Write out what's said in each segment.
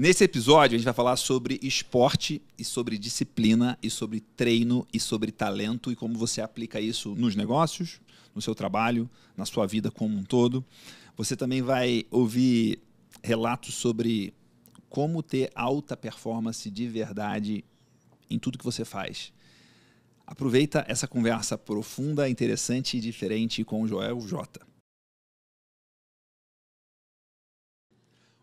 Nesse episódio, a gente vai falar sobre esporte e sobre disciplina e sobre treino e sobre talento e como você aplica isso nos negócios, no seu trabalho, na sua vida como um todo. Você também vai ouvir relatos sobre como ter alta performance de verdade em tudo que você faz. Aproveita essa conversa profunda, interessante e diferente com o Joel Jota.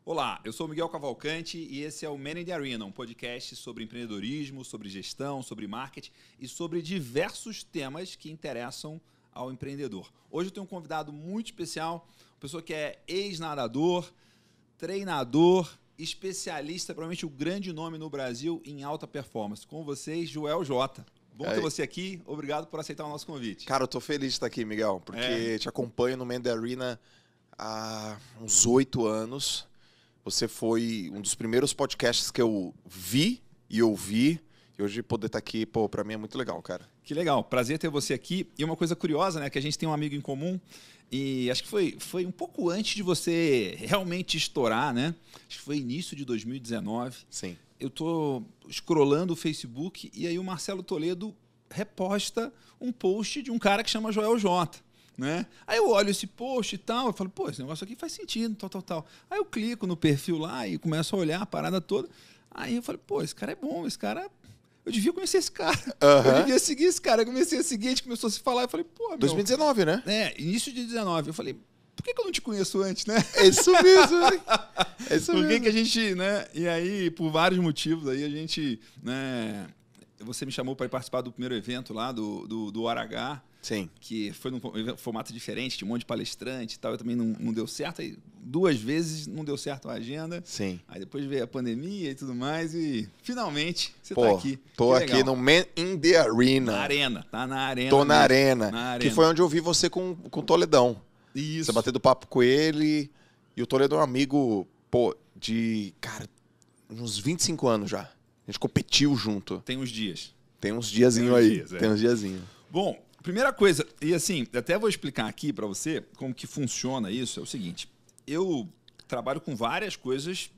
Olá, eu sou Miguel Cavalcante e esse é o Man in the Arena, um podcast sobre empreendedorismo, sobre gestão, sobre marketing e sobre diversos temas que interessam ao empreendedor. Hoje eu tenho um convidado muito especial, uma pessoa que é ex-nadador, treinador, especialista, provavelmente o grande nome no Brasil em alta performance. Com vocês, Joel Jota. Bom ter você aqui, obrigado por aceitar o nosso convite. Cara, eu tô feliz de estar aqui, Miguel, porque é. te acompanho no Man in the Arena há uns oito anos você foi um dos primeiros podcasts que eu vi e ouvi. E hoje poder estar tá aqui, pô, pra mim é muito legal, cara. Que legal, prazer ter você aqui. E uma coisa curiosa, né, que a gente tem um amigo em comum e acho que foi, foi um pouco antes de você realmente estourar, né? Acho que foi início de 2019. Sim. Eu tô scrollando o Facebook e aí o Marcelo Toledo reposta um post de um cara que chama Joel Jota. Né? Aí eu olho esse post e tal, eu falo, pô, esse negócio aqui faz sentido, tal, tal, tal. Aí eu clico no perfil lá e começo a olhar a parada toda. Aí eu falei, pô, esse cara é bom, esse cara eu devia conhecer esse cara. Uhum. Eu devia seguir esse cara. Eu comecei a seguir, a gente começou a se falar. Eu falei, pô, meu. 2019, né? É, início de 2019. Eu falei, por que, que eu não te conheço antes, né? É isso mesmo, né? É isso por mesmo. Por que, que a gente, né? E aí, por vários motivos, aí a gente, né? Você me chamou para participar do primeiro evento lá do, do, do Sim. Que foi num formato diferente, tinha um monte de palestrante e tal. também não, não deu certo. Aí, duas vezes não deu certo a agenda. Sim. Aí depois veio a pandemia e tudo mais. E finalmente você tá Pô, tá aqui. Tô que aqui legal. no Man in the Arena. Na arena, tá na arena. Tô na arena, na arena. Que foi onde eu vi você com, com o Toledão. Isso. Você bateu do papo com ele. E o Toledo é um amigo, pô, de, cara, uns 25 anos já. A gente competiu junto. Tem uns dias. Tem uns diazinho Tem uns aí. Dias, é. Tem uns diazinho. Bom, Primeira coisa, e assim, até vou explicar aqui para você como que funciona isso, é o seguinte. Eu trabalho com várias coisas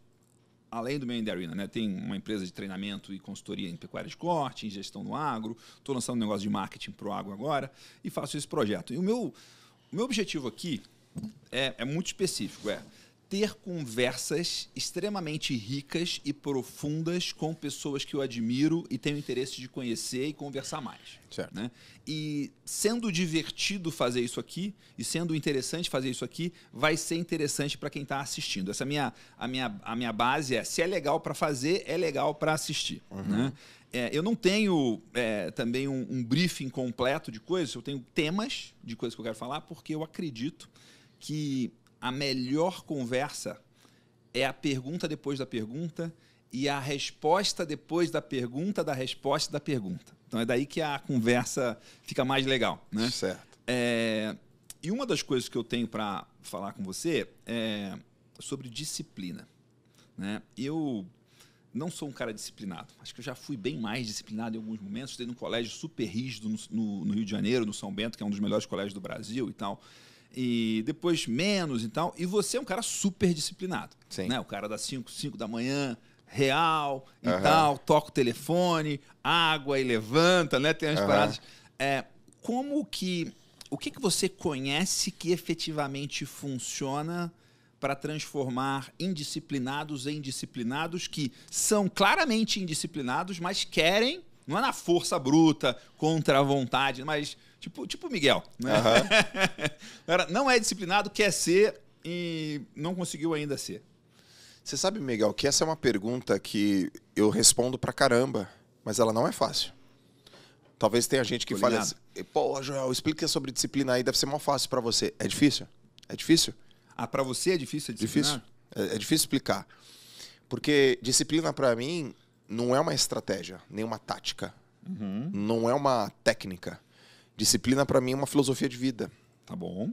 além do meu da arena, né? Tem uma empresa de treinamento e consultoria em pecuária de corte, em gestão no agro. Estou lançando um negócio de marketing pro agro agora e faço esse projeto. E o meu, o meu objetivo aqui é, é muito específico, é ter conversas extremamente ricas e profundas com pessoas que eu admiro e tenho interesse de conhecer e conversar mais. Certo. Né? E sendo divertido fazer isso aqui e sendo interessante fazer isso aqui, vai ser interessante para quem está assistindo. Essa minha, a, minha, a minha base é: se é legal para fazer, é legal para assistir. Uhum. Né? É, eu não tenho é, também um, um briefing completo de coisas, eu tenho temas de coisas que eu quero falar, porque eu acredito que a melhor conversa é a pergunta depois da pergunta e a resposta depois da pergunta da resposta da pergunta. Então é daí que a conversa fica mais legal, né? Certo. É, e uma das coisas que eu tenho para falar com você é sobre disciplina. Né? Eu não sou um cara disciplinado. Acho que eu já fui bem mais disciplinado em alguns momentos. Estudei num colégio super rígido no, no, no Rio de Janeiro, no São Bento, que é um dos melhores colégios do Brasil e tal e depois menos e tal. E você é um cara super disciplinado. Sim. Né? O cara das 5, 5 da manhã, real e uhum. tal, toca o telefone, água e levanta, né? Tem umas uhum. paradas. É, como que. O que, que você conhece que efetivamente funciona para transformar indisciplinados em disciplinados que são claramente indisciplinados, mas querem, não é na força bruta, contra a vontade, mas Tipo o tipo Miguel. Né? Uhum. Era, não é disciplinado, quer ser e não conseguiu ainda ser. Você sabe, Miguel, que essa é uma pergunta que eu respondo pra caramba, mas ela não é fácil. Talvez tenha gente que fale assim, pô, Joel, explica sobre disciplina aí, deve ser mó fácil para você. É difícil? É difícil? Ah, para você é difícil É Difícil. É, é difícil explicar. Porque disciplina para mim não é uma estratégia, nem uma tática. Uhum. Não é uma técnica. Disciplina para mim é uma filosofia de vida. Tá bom.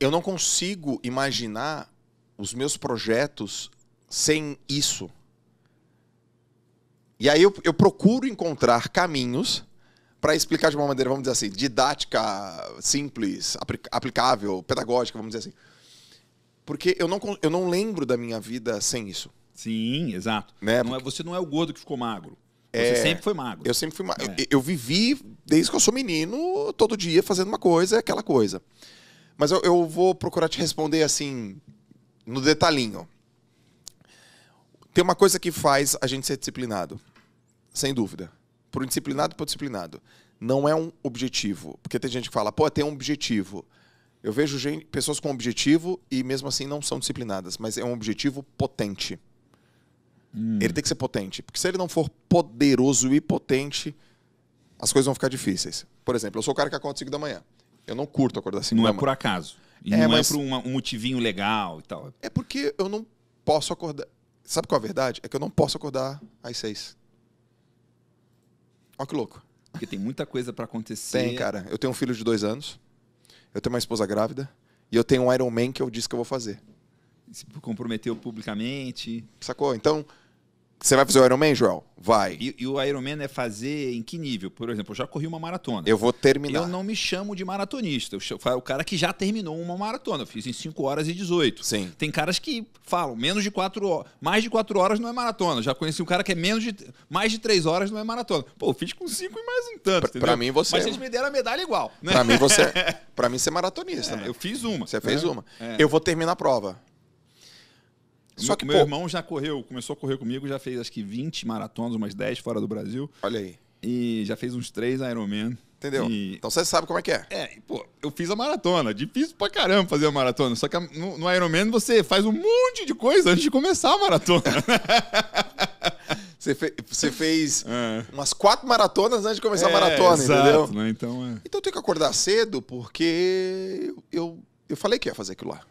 Eu não consigo imaginar os meus projetos sem isso. E aí eu, eu procuro encontrar caminhos para explicar de uma maneira, vamos dizer assim, didática, simples, aplicável, pedagógica, vamos dizer assim. Porque eu não, eu não lembro da minha vida sem isso. Sim, exato. Né? Não é, você não é o gordo que ficou magro. Você é, sempre foi magro. Eu sempre fui magro. É. Eu, eu, vivi desde que eu sou menino, todo dia fazendo uma coisa, é aquela coisa. Mas eu, eu vou procurar te responder assim, no detalhinho. Tem uma coisa que faz a gente ser disciplinado, sem dúvida. Por disciplinado por disciplinado. Não é um objetivo. Porque tem gente que fala, pô, tem um objetivo. Eu vejo gente, pessoas com objetivo e mesmo assim não são disciplinadas, mas é um objetivo potente. Hum. Ele tem que ser potente. Porque se ele não for poderoso e potente, as coisas vão ficar difíceis. Por exemplo, eu sou o cara que acorda 5 da manhã. Eu não curto acordar 5 da manhã. Não é por acaso. E é, não é mas... é por um motivinho legal e tal. É porque eu não posso acordar. Sabe qual é a verdade? É que eu não posso acordar às 6. Olha que louco. Porque tem muita coisa para acontecer. Tem, cara. Eu tenho um filho de dois anos. Eu tenho uma esposa grávida. E eu tenho um Iron Man que eu é disse que eu vou fazer. Se comprometeu publicamente. Sacou? Então, você vai fazer o Ironman, Joel? Vai. E, e, o Ironman é fazer em que nível? Por exemplo, eu já corri uma maratona. Eu vou terminar. Eu não me chamo de maratonista. Eu chamo, o cara que já terminou uma maratona. Eu fiz em 5 horas e 18. Sim. Tem caras que falam menos de 4 horas. Mais de 4 horas não é maratona. Já conheci um cara que é menos de. Mais de 3 horas não é maratona. Pô, eu fiz com 5 e mais um tanto. Pra, pra mim você. Mas vocês me deram a medalha igual. Né? Pra mim você. pra mim você é maratonista. É, né? Eu fiz uma. Você fez né? uma. É. Eu vou terminar a prova. Só que, meu pô, irmão já correu, começou a correr comigo, já fez acho que 20 maratonas, umas 10 fora do Brasil. Olha aí. E já fez uns 3 Ironman. Entendeu? E... Então você sabe como é que é. É, pô, eu fiz a maratona. Difícil pra caramba fazer a maratona. Só que no, Ironman você faz um monte de coisa antes de começar a maratona. Você, fe você fez é. umas quatro maratonas antes de começar é, a maratona, exato, entendeu? Né? Então, é. então eu tenho que acordar cedo porque eu, eu falei que ia fazer aquilo lá.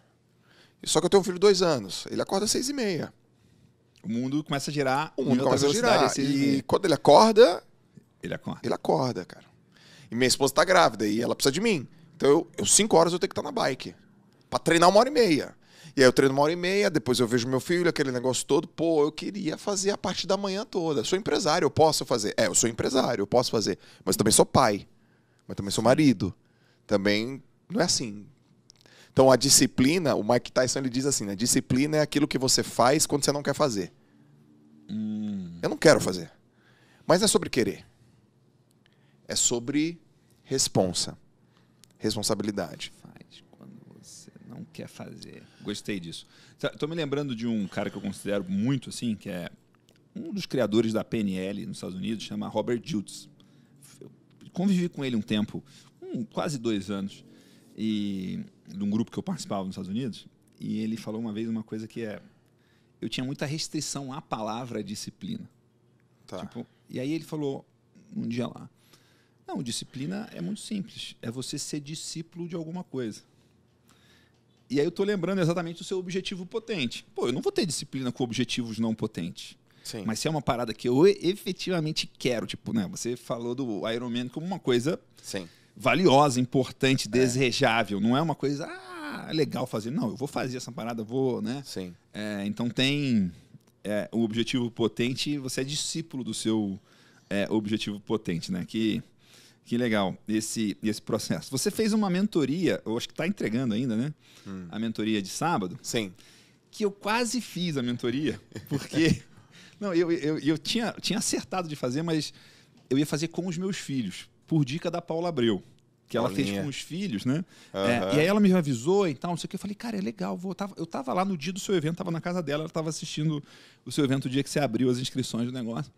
Só que eu tenho um filho de dois anos. Ele acorda às seis e meia. O mundo começa a girar. O mundo começa a girar. E, e quando ele acorda. Ele acorda. Ele acorda, cara. E minha esposa tá grávida e ela precisa de mim. Então, eu, eu cinco horas eu tenho que estar na bike. para treinar uma hora e meia. E aí eu treino uma hora e meia, depois eu vejo meu filho, aquele negócio todo. Pô, eu queria fazer a parte da manhã toda. Sou empresário, eu posso fazer. É, eu sou empresário, eu posso fazer. Mas também sou pai. Mas também sou marido. Também não é assim. Então a disciplina, o Mike Tyson ele diz assim, né? Disciplina é aquilo que você faz quando você não quer fazer. Hum. Eu não quero fazer. Mas é sobre querer. É sobre responsa. Responsabilidade. Faz quando você não quer fazer. Gostei disso. Estou tá, me lembrando de um cara que eu considero muito assim, que é um dos criadores da PNL nos Estados Unidos, chama Robert Jutz. convivi com ele um tempo, um, quase dois anos. E de um grupo que eu participava nos Estados Unidos, e ele falou uma vez uma coisa que é: eu tinha muita restrição à palavra disciplina. Tá. Tipo, e aí ele falou um dia lá: não, disciplina é muito simples, é você ser discípulo de alguma coisa. E aí eu tô lembrando exatamente o seu objetivo potente. Pô, eu não vou ter disciplina com objetivos não potentes. Sim. Mas se é uma parada que eu efetivamente quero, tipo, né? Você falou do Iron Man como uma coisa Sim valiosa, importante, é. desejável. Não é uma coisa, ah, é legal fazer. Não, eu vou fazer essa parada, vou, né? Sim. É, então tem é, o objetivo potente, você é discípulo do seu é, objetivo potente, né? Que, que legal esse, esse processo. Você fez uma mentoria, eu acho que está entregando ainda, né? Hum. A mentoria de sábado. Sim. Que eu quase fiz a mentoria, porque. não, eu, eu, eu tinha, tinha acertado de fazer, mas eu ia fazer com os meus filhos por dica da Paula Abreu. Que ela Paulinha. fez com os filhos, né? Uhum. É, e aí ela me avisou e então, tal, não sei o que. Eu falei, cara, é legal. Vou. Eu tava, eu tava lá no dia do seu evento, tava na casa dela, ela tava assistindo o seu evento o dia que você abriu as inscrições do negócio.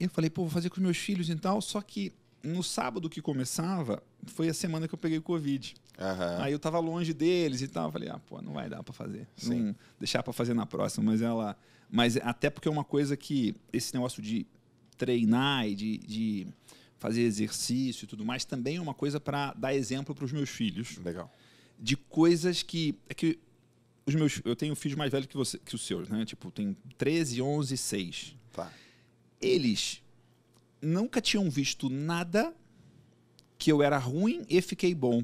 Eu falei, pô, vou fazer com os meus filhos e então", tal. Só que no sábado que começava, foi a semana que eu peguei o Covid. Uhum. Aí eu tava longe deles e tal. Falei, ah, pô, não vai dar para fazer. Sim. Não deixar para fazer na próxima. Mas ela. Mas até porque é uma coisa que. Esse negócio de treinar e de, de fazer exercício e tudo mais, também é uma coisa para dar exemplo para os meus filhos. Legal. De coisas que. É que os meus, eu tenho filhos mais velhos que, você, que os seus, né? Tipo, tem 13, 11, 6. Tá. Eles nunca tinham visto nada que eu era ruim e fiquei bom.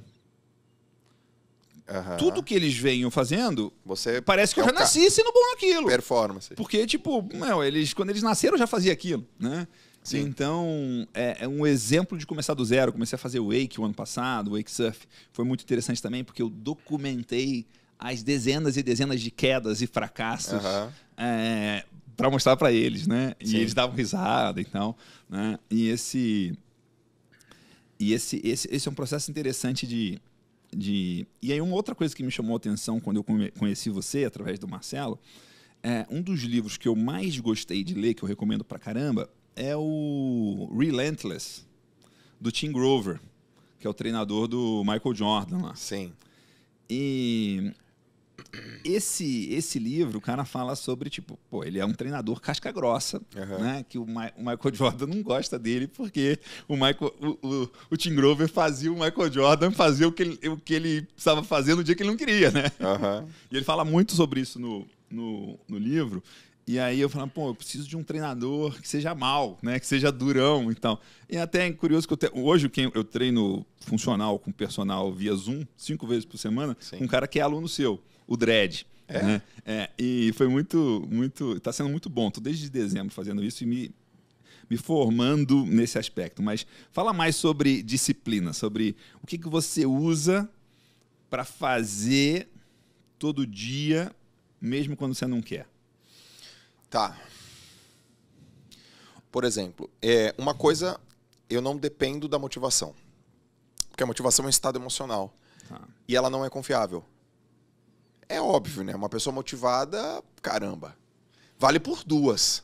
Uhum. Tudo que eles venham fazendo, você parece que é eu já nasci sendo bom naquilo. Performance. Porque, tipo, não, eles, quando eles nasceram, eu já fazia aquilo, né? Sim. Então, é, é, um exemplo de começar do zero. comecei a fazer wake o ano passado, wake surf. Foi muito interessante também, porque eu documentei as dezenas e dezenas de quedas e fracassos uhum. é, para mostrar para eles, né? E eles davam risada e tal. Né? E, esse, e esse, esse, esse é um processo interessante de, de... E aí uma outra coisa que me chamou a atenção quando eu conheci você, através do Marcelo, é, um dos livros que eu mais gostei de ler, que eu recomendo pra caramba, é o Relentless, do Tim Grover, que é o treinador do Michael Jordan lá. Sim. E esse, esse livro, o cara fala sobre, tipo, pô, ele é um treinador casca grossa, uhum. né? Que o, Ma o, Michael Jordan não gosta dele, porque o, Michael, o, o, o, Tim Grover fazia o Michael Jordan fazer o que ele, o que ele precisava fazer no dia que ele não queria, né? Uhum. E ele fala muito sobre isso no, no, no livro. E aí eu falava, pô, eu preciso de um treinador que seja mal, né? Que seja durão e tal. E até é curioso que eu te... hoje quem eu treino funcional com personal via Zoom, cinco vezes por semana, Sim. um cara que é aluno seu, o Dredd. É. Né? é. e foi muito, muito. Tá sendo muito bom. Tô desde dezembro fazendo isso e me, me formando nesse aspecto. Mas fala mais sobre disciplina, sobre o que, que você usa para fazer todo dia, mesmo quando você não quer. Tá. Por exemplo, é, uma coisa, eu não dependo da motivação. Porque a motivação é um estado emocional. Tá. E ela não é confiável. É óbvio, né? Uma pessoa motivada, caramba. Vale por duas.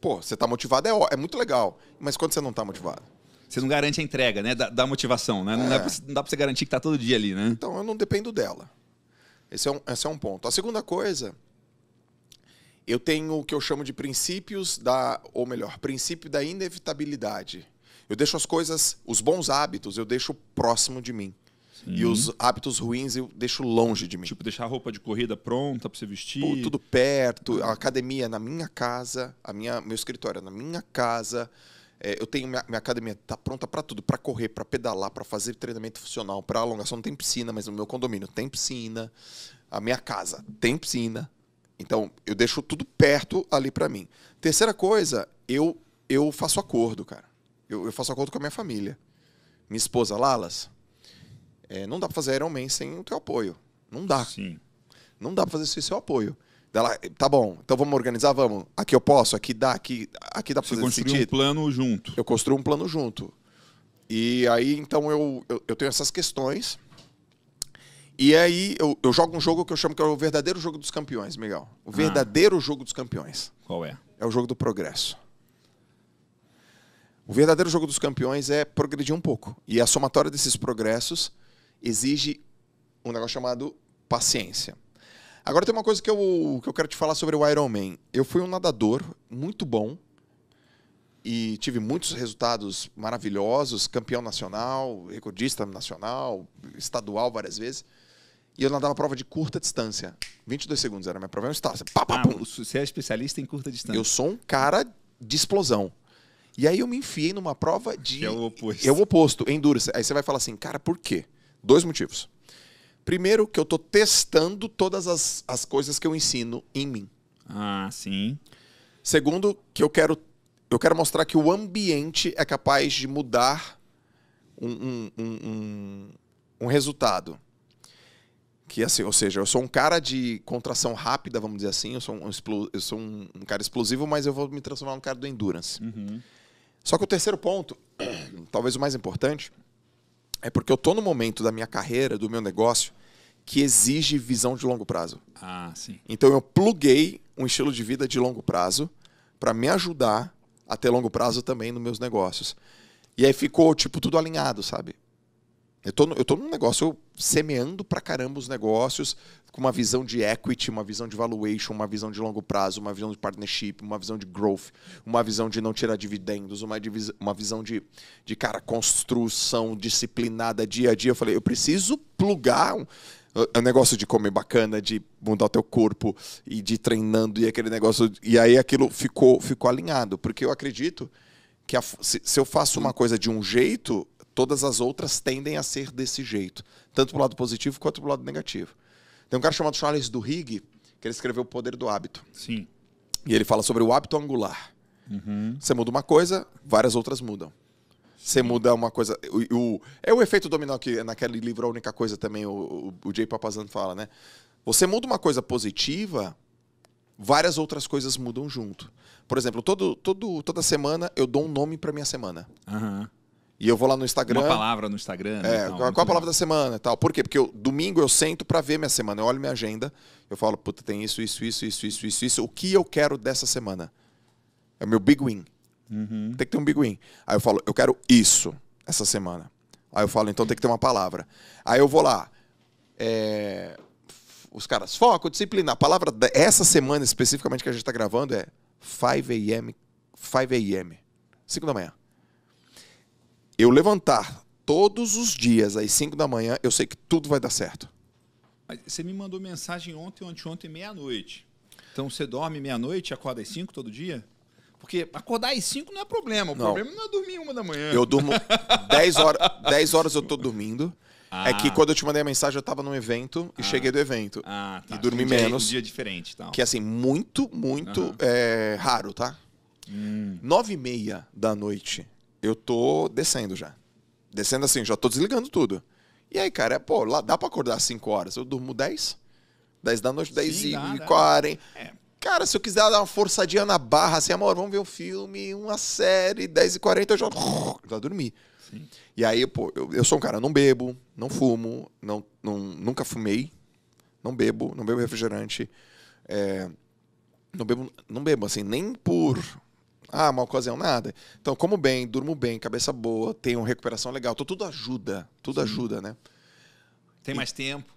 Pô, você tá motivado é, é muito legal. Mas quando você não tá motivado? Você não garante a entrega, né? Da, da motivação, né? Não, dá é é. pra, não dá pra você garantir que tá todo dia ali, né? Então eu não dependo dela. Esse é um, esse é um ponto. A segunda coisa eu tenho o que eu chamo de princípios da, ou melhor, princípio da inevitabilidade. Eu deixo as coisas, os bons hábitos, eu deixo próximo de mim. Sim. E os hábitos ruins eu deixo longe de mim. Tipo, deixar a roupa de corrida pronta para você vestir. Pô, tudo perto, a academia na minha casa, a minha, meu escritório é na minha casa. É, eu tenho minha, minha academia tá pronta para tudo, para correr, para pedalar, para fazer treinamento funcional, para alongação. Não tem piscina, mas no meu condomínio tem piscina. A minha casa tem piscina. Então, eu deixo tudo perto ali para mim. Terceira coisa, eu eu faço acordo, cara. Eu, eu faço acordo com a minha família. Minha esposa, Lalas, é, não dá pra fazer Iron Man sem o teu apoio. Não dá. Sim. Não dá pra fazer isso sem seu apoio. Dela, eh, tá bom, então vamos organizar, vamos. Aqui eu posso, aqui dá, aqui, aqui dá pra Você fazer construir sentido. um plano junto. Eu construo um plano junto. E aí, então, eu, eu, eu tenho essas questões e aí eu, eu, jogo um jogo que eu chamo que é o verdadeiro jogo dos campeões, Miguel. O ah. verdadeiro ah. jogo dos campeões. Qual é? É o jogo do progresso. O verdadeiro jogo dos campeões é progredir um pouco. E a somatória desses progressos exige um negócio chamado paciência. Agora tem uma coisa que eu, que eu quero te falar sobre o Ironman. Eu fui um nadador muito bom e tive muitos resultados maravilhosos, campeão nacional, recordista nacional, estadual várias vezes. E eu nadava prova de curta distância. 22 segundos era minha prova. Era é um estágio. Pá, pá, ah, Você é especialista em curta distância. Eu sou um cara de explosão. E aí eu me enfiei numa prova de. eu é o oposto. É o oposto, endurance. Aí você vai falar assim, cara, por quê? Dois motivos. Primeiro, que eu estou testando todas as, as coisas que eu ensino em mim. Ah, sim. Segundo, que eu quero, eu quero mostrar que o ambiente é capaz de mudar um, um, um, um, um resultado. Que assim, ou seja, eu sou um cara de contração rápida, vamos dizer assim, eu sou um, eu sou um, um cara explosivo, mas eu vou me transformar num cara do endurance. Uhum. Só que o terceiro ponto, talvez o mais importante, é porque eu tô no momento da minha carreira, do meu negócio, que exige visão de longo prazo. Ah, sim. Então eu pluguei um estilo de vida de longo prazo para me ajudar a ter longo prazo também nos meus negócios. E aí ficou, tipo, tudo alinhado, sabe? Eu tô, eu tô num negócio semeando para caramba os negócios, com uma visão de equity, uma visão de valuation, uma visão de longo prazo, uma visão de partnership, uma visão de growth, uma visão de não tirar dividendos, uma, divisa, uma visão de, de, cara, construção disciplinada dia a dia. Eu falei, eu preciso plugar um, é um negócio de comer bacana, de mudar o teu corpo e de ir treinando e aquele negócio. E aí aquilo ficou, ficou alinhado, porque eu acredito que a, se, se eu faço uma coisa de um jeito, todas as outras tendem a ser desse jeito, tanto para o lado positivo quanto para o lado negativo. Tem um cara chamado Charles Duhigg, que ele escreveu O Poder do Hábito. Sim. E ele fala sobre o hábito angular. Uhum. Você muda uma coisa, várias outras mudam. Você muda uma coisa. O, o, é o efeito dominó que naquele livro a única coisa também o, o, o Jay Papazan fala, né? Você muda uma coisa positiva, várias outras coisas mudam junto. Por exemplo, todo, todo, toda semana eu dou um nome para minha semana. Uhum. E eu vou lá no Instagram. Uma palavra no Instagram. É, né, é, tal, qual a palavra da semana e tal. Por quê? Porque eu, domingo eu sento para ver minha semana. Eu olho minha agenda, eu falo, puta, tem isso, isso, isso, isso, isso, isso, isso. O que eu quero dessa semana? É o meu big win. Uhum. Tem que ter um big win. Aí eu falo, eu quero isso essa semana. Aí eu falo, então tem que ter uma palavra. Aí eu vou lá. É... Os caras, foco, disciplina. A palavra dessa semana especificamente que a gente está gravando é 5 a.m. 5 a.m. 5 da manhã eu levantar todos os dias às 5 da manhã, eu sei que tudo vai dar certo. Mas Você me mandou mensagem ontem, ontem, ontem, meia-noite. Então você dorme meia-noite, acorda às 5 todo dia? Porque acordar às 5 não é problema. O não. problema não é dormir uma da manhã. Eu durmo 10 horas, 10 horas eu tô dormindo. Ah. É que ah. quando eu te mandei a mensagem, eu tava num evento e ah. cheguei do evento. Ah, tá. E dormi um dia, é menos. Um dia diferente, tal. Então. Que é assim, muito, muito uhum. é, raro, tá? Hum. 9 e meia da noite eu tô descendo já. Descendo assim, já tô desligando tudo. E aí, cara, é, pô, lá dá para acordar 5 horas. Eu durmo 10? 10 da noite, 10 Sim, e, dá, 40. É. Cara, se eu quiser dar uma forçadinha na barra, assim, amor, vamos ver um filme, uma série, 10 e 40 eu já, já dormi. Sim. E aí, pô, eu, eu sou um cara, não bebo, não fumo, não, não, nunca fumei, não bebo, não bebo refrigerante. É, não bebo, não bebo assim, nem por ah, mal ocasião, nada. Então, como bem, durmo bem, cabeça boa, tenho recuperação legal. Então, tudo ajuda. Tudo Sim. ajuda, né? Tem e... mais tempo.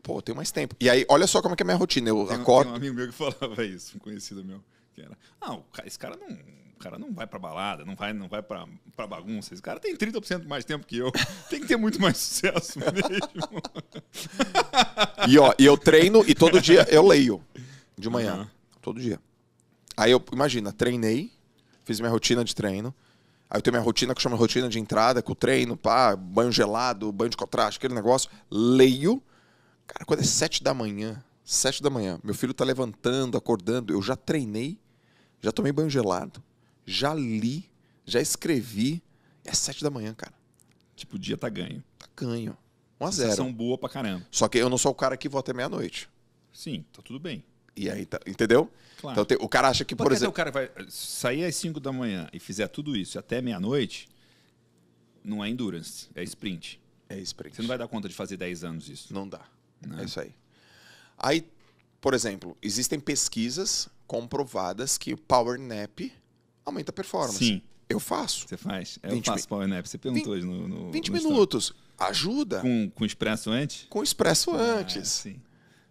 Pô, tenho mais tempo. E aí, olha só como é que é a minha rotina. Eu tem, acordo. Tem um amigo meu que falava isso, um conhecido meu. Que era. Não, ah, esse cara não. O cara não vai pra balada, não vai, não vai pra, pra bagunça. Esse cara tem 30% mais tempo que eu. Tem que ter muito mais sucesso mesmo. e ó, eu treino e todo dia eu leio. De manhã. Uhum. Todo dia. Aí eu, imagina, treinei, fiz minha rotina de treino. Aí eu tenho minha rotina que chama rotina de entrada, com treino, pá, banho gelado, banho de contraste, aquele negócio. Leio. Cara, quando é sete da manhã, sete da manhã, meu filho tá levantando, acordando, eu já treinei, já tomei banho gelado, já li, já escrevi. É sete da manhã, cara. Tipo, o dia tá ganho. Tá ganho. 1 a 0. Sensação boa pra caramba. Só que eu não sou o cara que vou até meia-noite. Sim, tá tudo bem. E aí, tá, entendeu? Claro. Então tem, o cara acha que, por Porque exemplo. o cara vai sair às 5 da manhã e fizer tudo isso até meia-noite, não é endurance, é sprint. É sprint. Você não vai dar conta de fazer 10 anos isso. Não dá. Não. Né? É isso aí. Aí, por exemplo, existem pesquisas comprovadas que o power nap aumenta a performance. Sim. Eu faço. Você faz? Eu faço mi... power nap. Você perguntou 20, hoje no, no 20 no minutos. Ajuda. Com, com expresso antes? Com expresso ah, antes. Sim.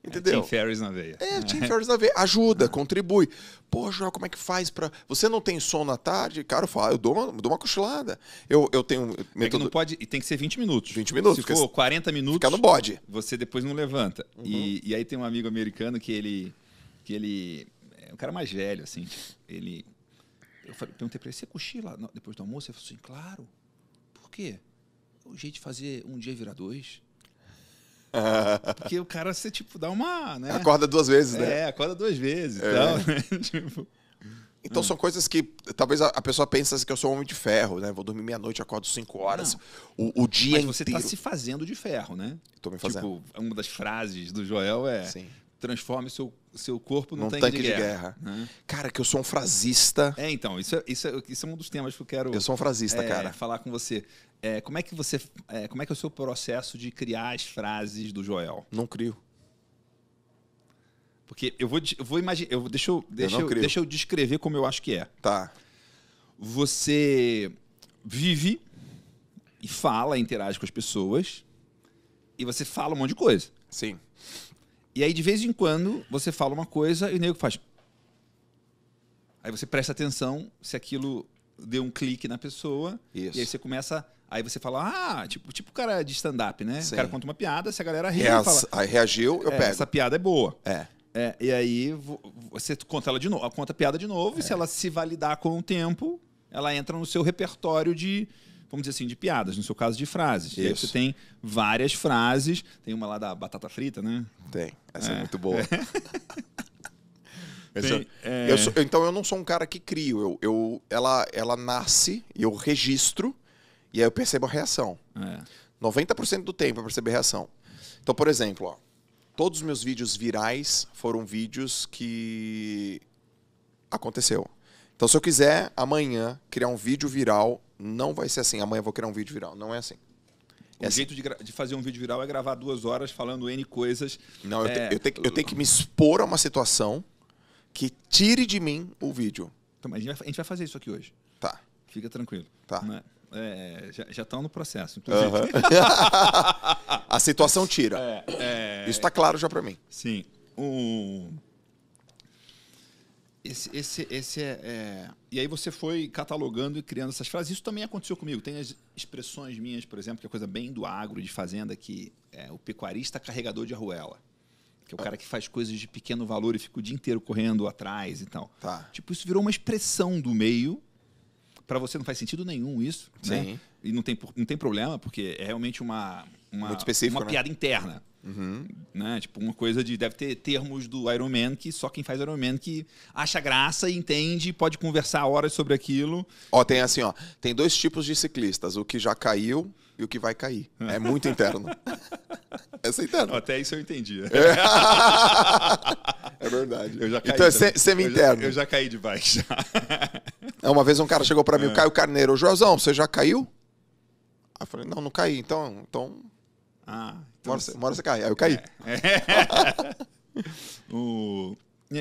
Entendeu? É Tim Ferriss na veia. É, Tim é. Ferriss na veia. Ajuda, contribui. Pô, Joel, como é que faz para Você não tem som na tarde? Cara, eu falo, ah, eu dou uma, dou uma cochilada. Eu, eu tenho... Metodo... É não pode... E tem que ser 20 minutos. 20 minutos. Se for 40 minutos... Fica no bode. Você depois não levanta. Uhum. E, e aí tem um amigo americano que ele... Que ele... É um cara mais velho, assim. Ele... Eu falei, perguntei pra ele, você cochila depois do almoço? Ele falou assim, claro. Por quê? O jeito de fazer um dia virar dois porque o cara, você, tipo, dá uma. Né? Acorda duas vezes, né? É, acorda duas vezes. É. Então, né? tipo... Então hum. são coisas que talvez a, pessoa pense assim, que eu sou um homem de ferro, né? Vou dormir meia-noite, acordo cinco horas, o, o, dia Mas você tá inteiro. tá se fazendo de ferro, né? Tô me tipo, fazendo. Tipo, uma das frases do Joel é Sim. transforme seu, seu corpo num, num tanque, tanque, de, de guerra. guerra. Né? Cara, que eu sou um frasista. É, então, isso é, isso, é, isso é um dos temas que eu quero... Eu sou um frasista, é, cara. Falar com você é, como é que você. É, como é que é o seu processo de criar as frases do Joel? Não crio. Porque eu vou, eu vou imaginar. Eu, deixa, eu, deixa, eu, eu deixa eu descrever como eu acho que é. Tá. Você vive e fala, interage com as pessoas, e você fala um monte de coisa. Sim. E aí, de vez em quando, você fala uma coisa e o nego faz. Aí você presta atenção se aquilo deu um clique na pessoa. Isso. E aí você começa Aí você fala, ah, tipo, tipo cara de stand-up, né? Sim. O cara conta uma piada, se a galera ri, fala, aí reagiu, eu é, pego. Essa piada é boa. É. é e aí você conta ela de novo, conta a piada de novo, é. e se é. ela se validar com o tempo, ela entra no seu repertório de, vamos dizer assim, de piadas, no seu caso de frases. Isso. E aí você tem várias frases, tem uma lá da batata frita, né? Tem, essa é, é muito boa. é... eu sou, então eu não sou um cara que crio, eu, eu, ela, ela nasce, eu registro e aí eu percebo a reação. É. 90% do tempo eu percebo a reação. Então, por exemplo, ó, todos os meus vídeos virais foram vídeos que aconteceu. Então, se eu quiser amanhã criar um vídeo viral, não vai ser assim. Amanhã eu vou criar um vídeo viral. Não é assim. O é assim. jeito de, de, fazer um vídeo viral é gravar duas horas falando N coisas. Não, é... eu, te, eu, te, eu tenho que me expor a uma situação que tire de mim o vídeo. Então, a, gente vai, a gente vai fazer isso aqui hoje. Tá. Fica tranquilo. Tá. Não é? É, é, já estão tá no processo, inclusive. a situação tira. É, é, Isso está claro já para mim. Sim. Um... Esse, esse, esse é, é, E aí você foi catalogando e criando essas frases. Isso também aconteceu comigo. Tem as expressões minhas, por exemplo, que é coisa bem do agro, de fazenda, que é o pecuarista carregador de arruela. Que é o cara que faz coisas de pequeno valor e fica o dia inteiro correndo atrás e tal. Tá. Tipo, isso virou uma expressão do meio para você não faz sentido nenhum isso. Né? Sim. Né? E não tem, não tem problema, porque é realmente uma, uma, uma né? piada interna. Uhum. Né? Tipo, uma coisa de. Deve ter termos do Iron Man que só quem faz Iron Man que acha graça, entende, pode conversar horas sobre aquilo. Ó, tem assim, ó. Tem dois tipos de ciclistas: o que já caiu e o que vai cair. É muito interno. Essa é interna. Até isso eu entendi. É, é verdade. Eu já caí. Então é semi-interno. Eu, eu, já caí de bike. Já. É, uma vez um cara chegou para mim, é. o Caio Carneiro, Joãozão, você já caiu? Aí eu falei, não, não caí. Então, então... Ah, então mora, você, mora você cai. Aí eu caí. É. é. o...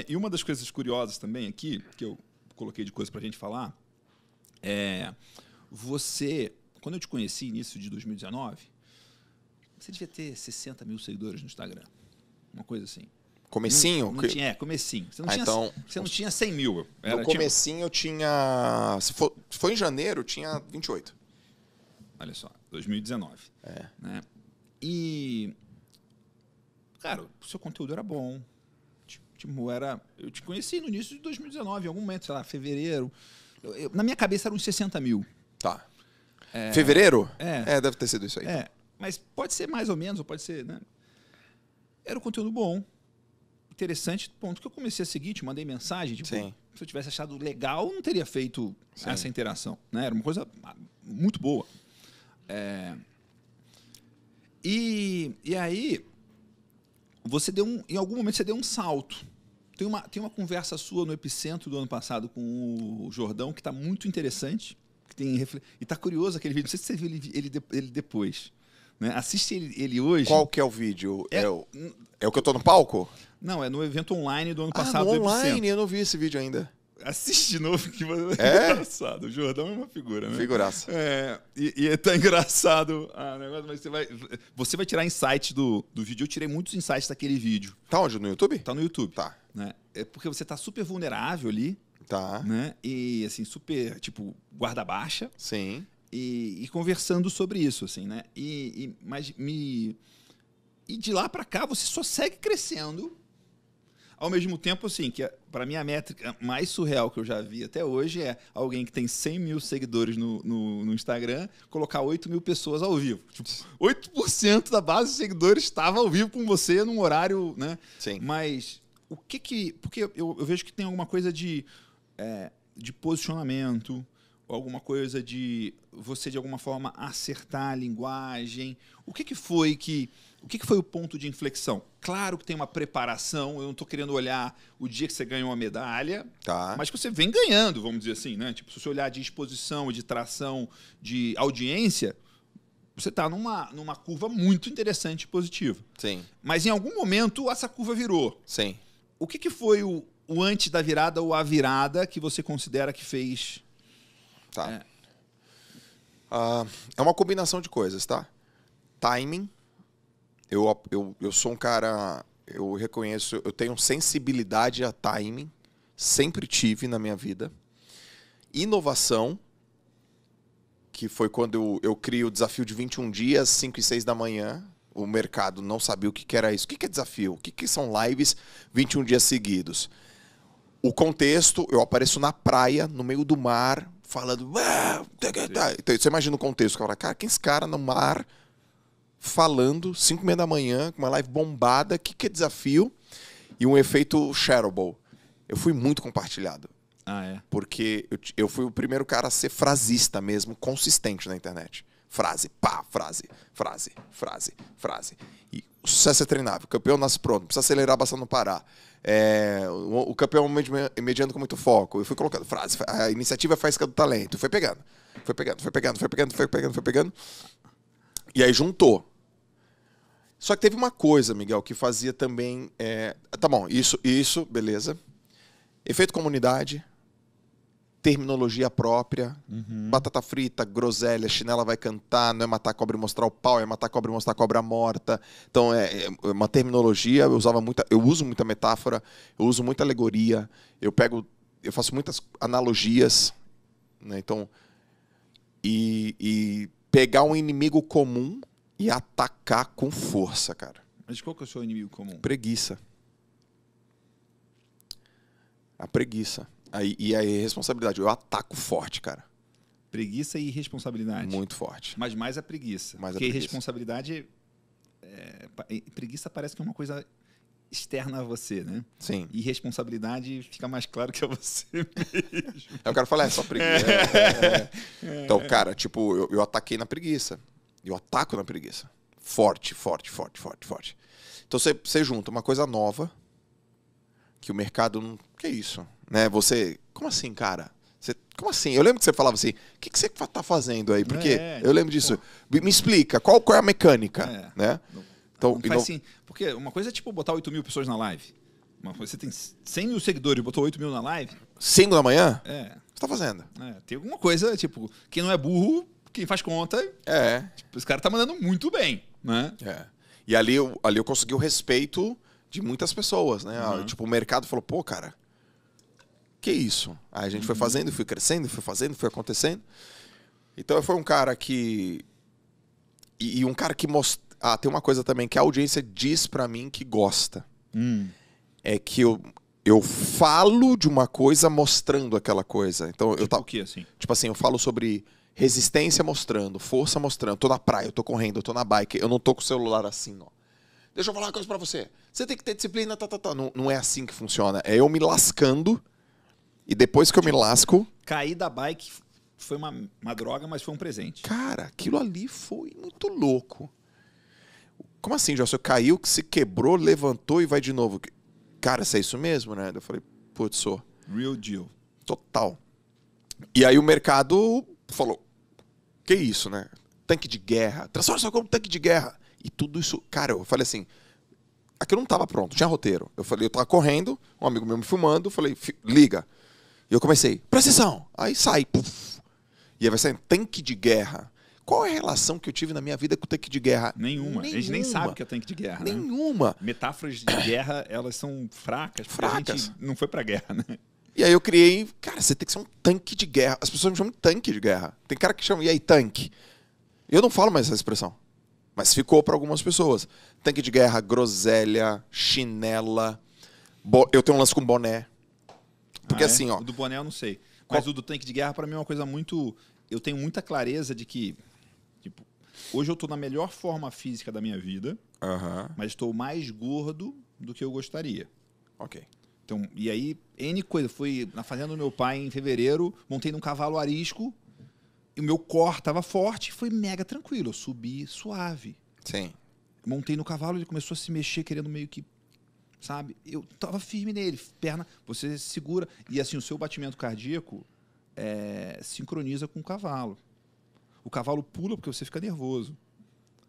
E uma das coisas curiosas também aqui, que eu coloquei de coisa para a gente falar, é você quando eu te conheci, início de 2019, você devia ter 60 mil seguidores no Instagram. Uma coisa assim. Comecinho? Não, não tinha, é, comecinho. Você não, ah, tinha, então, você não tinha 100 mil. Era, no tipo comecinho tinha... eu tinha... Se, for, se foi em janeiro, tinha 28. Olha só, 2019. É. Né? E... Cara, o seu conteúdo era bom. Tipo, era... Eu te conheci no início de 2019, em algum momento, sei lá, fevereiro. Eu, eu, na minha cabeça eram uns 60 mil. Tá. É, Fevereiro? É. é. deve ter sido isso aí. É. Então. Mas pode ser mais ou menos, ou pode ser. Né? Era um conteúdo bom, interessante, ponto que eu comecei a seguir, te mandei mensagem. Tipo, Sim. se eu tivesse achado legal, não teria feito Sim. essa interação. Né? Era uma coisa ah, muito boa. É... E, e aí, você deu um, em algum momento você deu um salto. Tem uma, tem uma conversa sua no Epicentro do ano passado com o Jordão que está muito interessante que tem. Refle... E tá curioso aquele vídeo. Não sei se você viu ele, ele, ele depois. Né? Assiste ele, ele, hoje. Qual que é o vídeo? É, é, o, é o que eu tô no palco? Não, é no evento online do ano ah, passado. No online, eu não vi esse vídeo ainda. Assiste de novo que é, é engraçado. O Jordão é uma figura, né? Figuraça. É, e, e tá engraçado ah, negócio, mas você vai, você vai tirar insights do, do vídeo. Eu tirei muitos insights daquele vídeo. Tá onde? No YouTube? Tá no YouTube. Tá. Né? É porque você tá super vulnerável ali. Tá. Né? E, assim, super, tipo, guarda baixa. Sim. E, e conversando sobre isso, assim, né? E, e, mas me... E de lá para cá, você só segue crescendo. Ao mesmo tempo, assim, que é, para mim a métrica mais surreal que eu já vi até hoje é alguém que tem 100 mil seguidores no, no, no Instagram colocar 8 mil pessoas ao vivo. Tipo, 8% da base de seguidores estava ao vivo com você num horário, né? Sim. Mas o que que... Porque eu, eu vejo que tem alguma coisa de é, de posicionamento, ou alguma coisa de você de alguma forma acertar a linguagem? O que, que foi que o que, que foi o ponto de inflexão? Claro que tem uma preparação, eu não estou querendo olhar o dia que você ganhou uma medalha, tá. mas que você vem ganhando, vamos dizer assim, né? Tipo, se você olhar de exposição, de tração, de audiência, você está numa, numa curva muito interessante e positiva. Sim. Mas em algum momento essa curva virou. Sim. O que, que foi o, o antes da virada ou a virada que você considera que fez. Tá. É, uh, é uma combinação de coisas, tá? Timing. Eu, eu, eu sou um cara. Eu reconheço, eu tenho sensibilidade a timing. Sempre tive na minha vida. Inovação. Que foi quando eu, eu crio o desafio de 21 dias, 5 e 6 da manhã, o mercado não sabia o que era isso. O que é desafio? O que são lives 21 dias seguidos? o contexto, eu apareço na praia, no meio do mar, falando. Ah, tá, tá, tá. Então, você imagina o contexto. Cara, cara quem é esse cara no mar falando, 5 e meia da manhã, com uma live bombada, que que é desafio? E um efeito shareable. Eu fui muito compartilhado. Ah, é? Porque eu, eu fui o primeiro cara a ser frasista mesmo, consistente na internet. Frase, pá, frase, frase, frase, frase. E o sucesso é treinável, o campeão nasce pronto, precisa acelerar bastante não parar. É, o, o, campeão é mediando com muito foco. Eu fui colocando frase, a iniciativa faz do talento. Foi pegando, foi pegando, foi pegando, foi pegando, foi pegando, foi pegando. E aí juntou. Só que teve uma coisa, Miguel, que fazia também. É, tá bom, isso, isso, beleza. Efeito comunidade, terminologia própria. Uhum. Batata frita, groselha, chinela vai cantar, não é matar cobra e mostrar o pau, é matar cobra e mostrar a cobra morta. Então é, é uma terminologia, eu usava muita, eu uso muita metáfora, eu uso muita alegoria, eu pego, eu faço muitas analogias, né? Então e, e pegar um inimigo comum e atacar com força, cara. Mas qual que é o seu inimigo comum? Preguiça. A preguiça. Aí, e a irresponsabilidade. Eu ataco forte, cara. Preguiça e irresponsabilidade. Muito forte. Mas mais a preguiça. Mais porque a irresponsabilidade. É, preguiça parece que é uma coisa externa a você, né? Sim. E responsabilidade fica mais claro que é você mesmo. Eu é, quero falar, é só preguiça. É, é, então, cara, tipo, eu, eu ataquei na preguiça. Eu ataco na preguiça. Forte, forte, forte, forte, forte. Então você, junta uma coisa nova, que o mercado não. Que é isso? né? Você. Como assim, cara? Você, como assim? Eu lembro que você falava assim, o que, que você tá fazendo aí? Porque é, eu lembro tipo, disso. Pô. Me explica, qual, qual é a mecânica? É, né? Não, então, não assim, porque uma coisa é tipo botar 8 mil pessoas na live. Uma coisa, você tem 100 mil seguidores e botou 8 mil na live. 5 da manhã? É. Você tá fazendo? É, tem alguma coisa, tipo, quem não é burro, quem faz conta. É. Tipo, esse cara tá mandando muito bem, né? É. E ali eu, ali eu consegui o respeito de muitas pessoas, né? Uhum. Tipo, o mercado falou, pô, cara, que isso? Aí a gente foi uhum. fazendo, fui crescendo, fui fazendo, foi acontecendo. Então foi um cara que. E, e um cara que mostra Ah, tem uma coisa também que a audiência diz para mim que gosta. Hum. É que eu, eu falo de uma coisa mostrando aquela coisa. Então tipo eu tava. Que, assim? Tipo assim, eu falo sobre resistência mostrando, força mostrando. Tô na praia, eu tô correndo, eu tô na bike, eu não tô com o celular assim, ó. Deixa eu falar uma coisa pra você. Você tem que ter disciplina, tá, tá, tá. Não, não é assim que funciona. É eu me lascando e depois que eu me tipo, lasco. Caí da bike foi uma, uma droga, mas foi um presente. Cara, aquilo ali foi muito louco. Como assim, Jô? Você caiu, se quebrou, levantou e vai de novo. Cara, isso é isso mesmo, né? Eu falei, putz, sou. Real deal. Total. E aí o mercado falou: que isso, né? Tanque de guerra. Transforma só como tanque de guerra. E tudo isso, cara, eu falei assim. Aquilo não estava pronto, tinha roteiro. Eu falei, eu estava correndo, um amigo meu me filmando, falei, liga eu comecei, precisão Aí sai, puff. E aí vai saindo, tanque de guerra. Qual é a relação que eu tive na minha vida com o tanque de guerra? Nenhuma. Nenhuma. A gente nem sabe o que é tanque de guerra. Né? Nenhuma. Né? Metáforas de guerra, elas são fracas. Fracas. não foi pra guerra, né? E aí eu criei, cara, você tem que ser um tanque de guerra. As pessoas me chamam de tanque de guerra. Tem cara que chama, e aí, tanque? Eu não falo mais essa expressão. Mas ficou para algumas pessoas. Tanque de guerra, groselha, chinela. Bo... Eu tenho um lance com boné. Porque ah, é? assim, ó. O do boné eu não sei. Mas Qual... o do tanque de guerra, para mim, é uma coisa muito. Eu tenho muita clareza de que. Tipo, hoje eu tô na melhor forma física da minha vida, uh -huh. mas estou mais gordo do que eu gostaria. Ok. Então, e aí, N coisa. Fui na fazenda do meu pai em fevereiro, montei num cavalo arisco, e o meu core tava forte, foi mega tranquilo. Eu subi suave. Sim. Montei no cavalo, ele começou a se mexer, querendo meio que sabe? Eu tava firme nele, perna, você segura. E assim, o seu batimento cardíaco é, sincroniza com o cavalo. O cavalo pula porque você fica nervoso.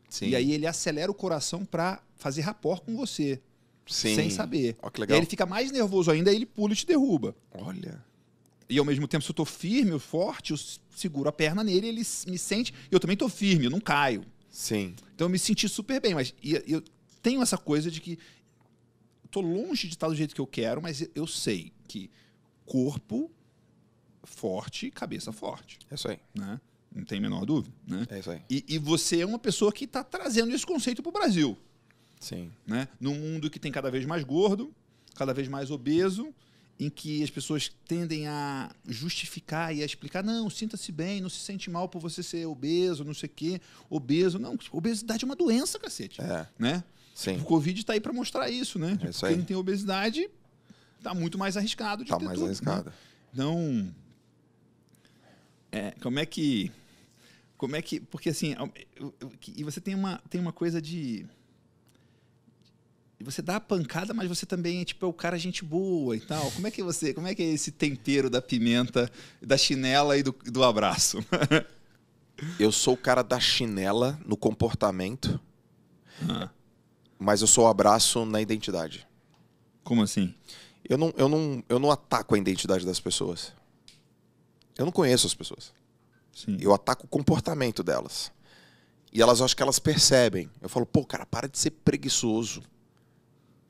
Sim. E aí ele acelera o coração para fazer rapport com você. Sim. Sem saber. legal. E aí ele fica mais nervoso ainda, aí ele pula e te derruba. Olha. E ao mesmo tempo, se eu tô firme, eu forte, eu seguro a perna nele, ele me sente. Eu também tô firme, eu não caio. Sim. Então eu me senti super bem, mas eu tenho essa coisa de que tô longe de estar do jeito que eu quero, mas eu sei que corpo forte, cabeça forte. É isso aí. Né? Não tem a menor dúvida. Né? É isso aí. E, e você é uma pessoa que está trazendo esse conceito para o Brasil. Sim. Né? Num mundo que tem cada vez mais gordo, cada vez mais obeso, em que as pessoas tendem a justificar e a explicar: não, sinta-se bem, não se sente mal por você ser obeso, não sei o quê, obeso. Não, obesidade é uma doença, cacete. É. Né? Sim. O Covid está aí para mostrar isso, né? É isso Quem tem obesidade está muito mais arriscado de tá mais tudo, né? arriscado. Né? Então, é, como é que... Como é que... Porque, assim, e você tem uma, tem uma coisa de você dá a pancada, mas você também é tipo é o cara gente boa e tal. Como é que você, como é que é esse tempero da pimenta, da chinela e do, do abraço? eu sou o cara da chinela no comportamento. Ah mas eu sou o abraço na identidade. Como assim? Eu não, eu não, eu não ataco a identidade das pessoas. Eu não conheço as pessoas. Sim. Eu ataco o comportamento delas. E elas acham que elas percebem. Eu falo, pô, cara, para de ser preguiçoso.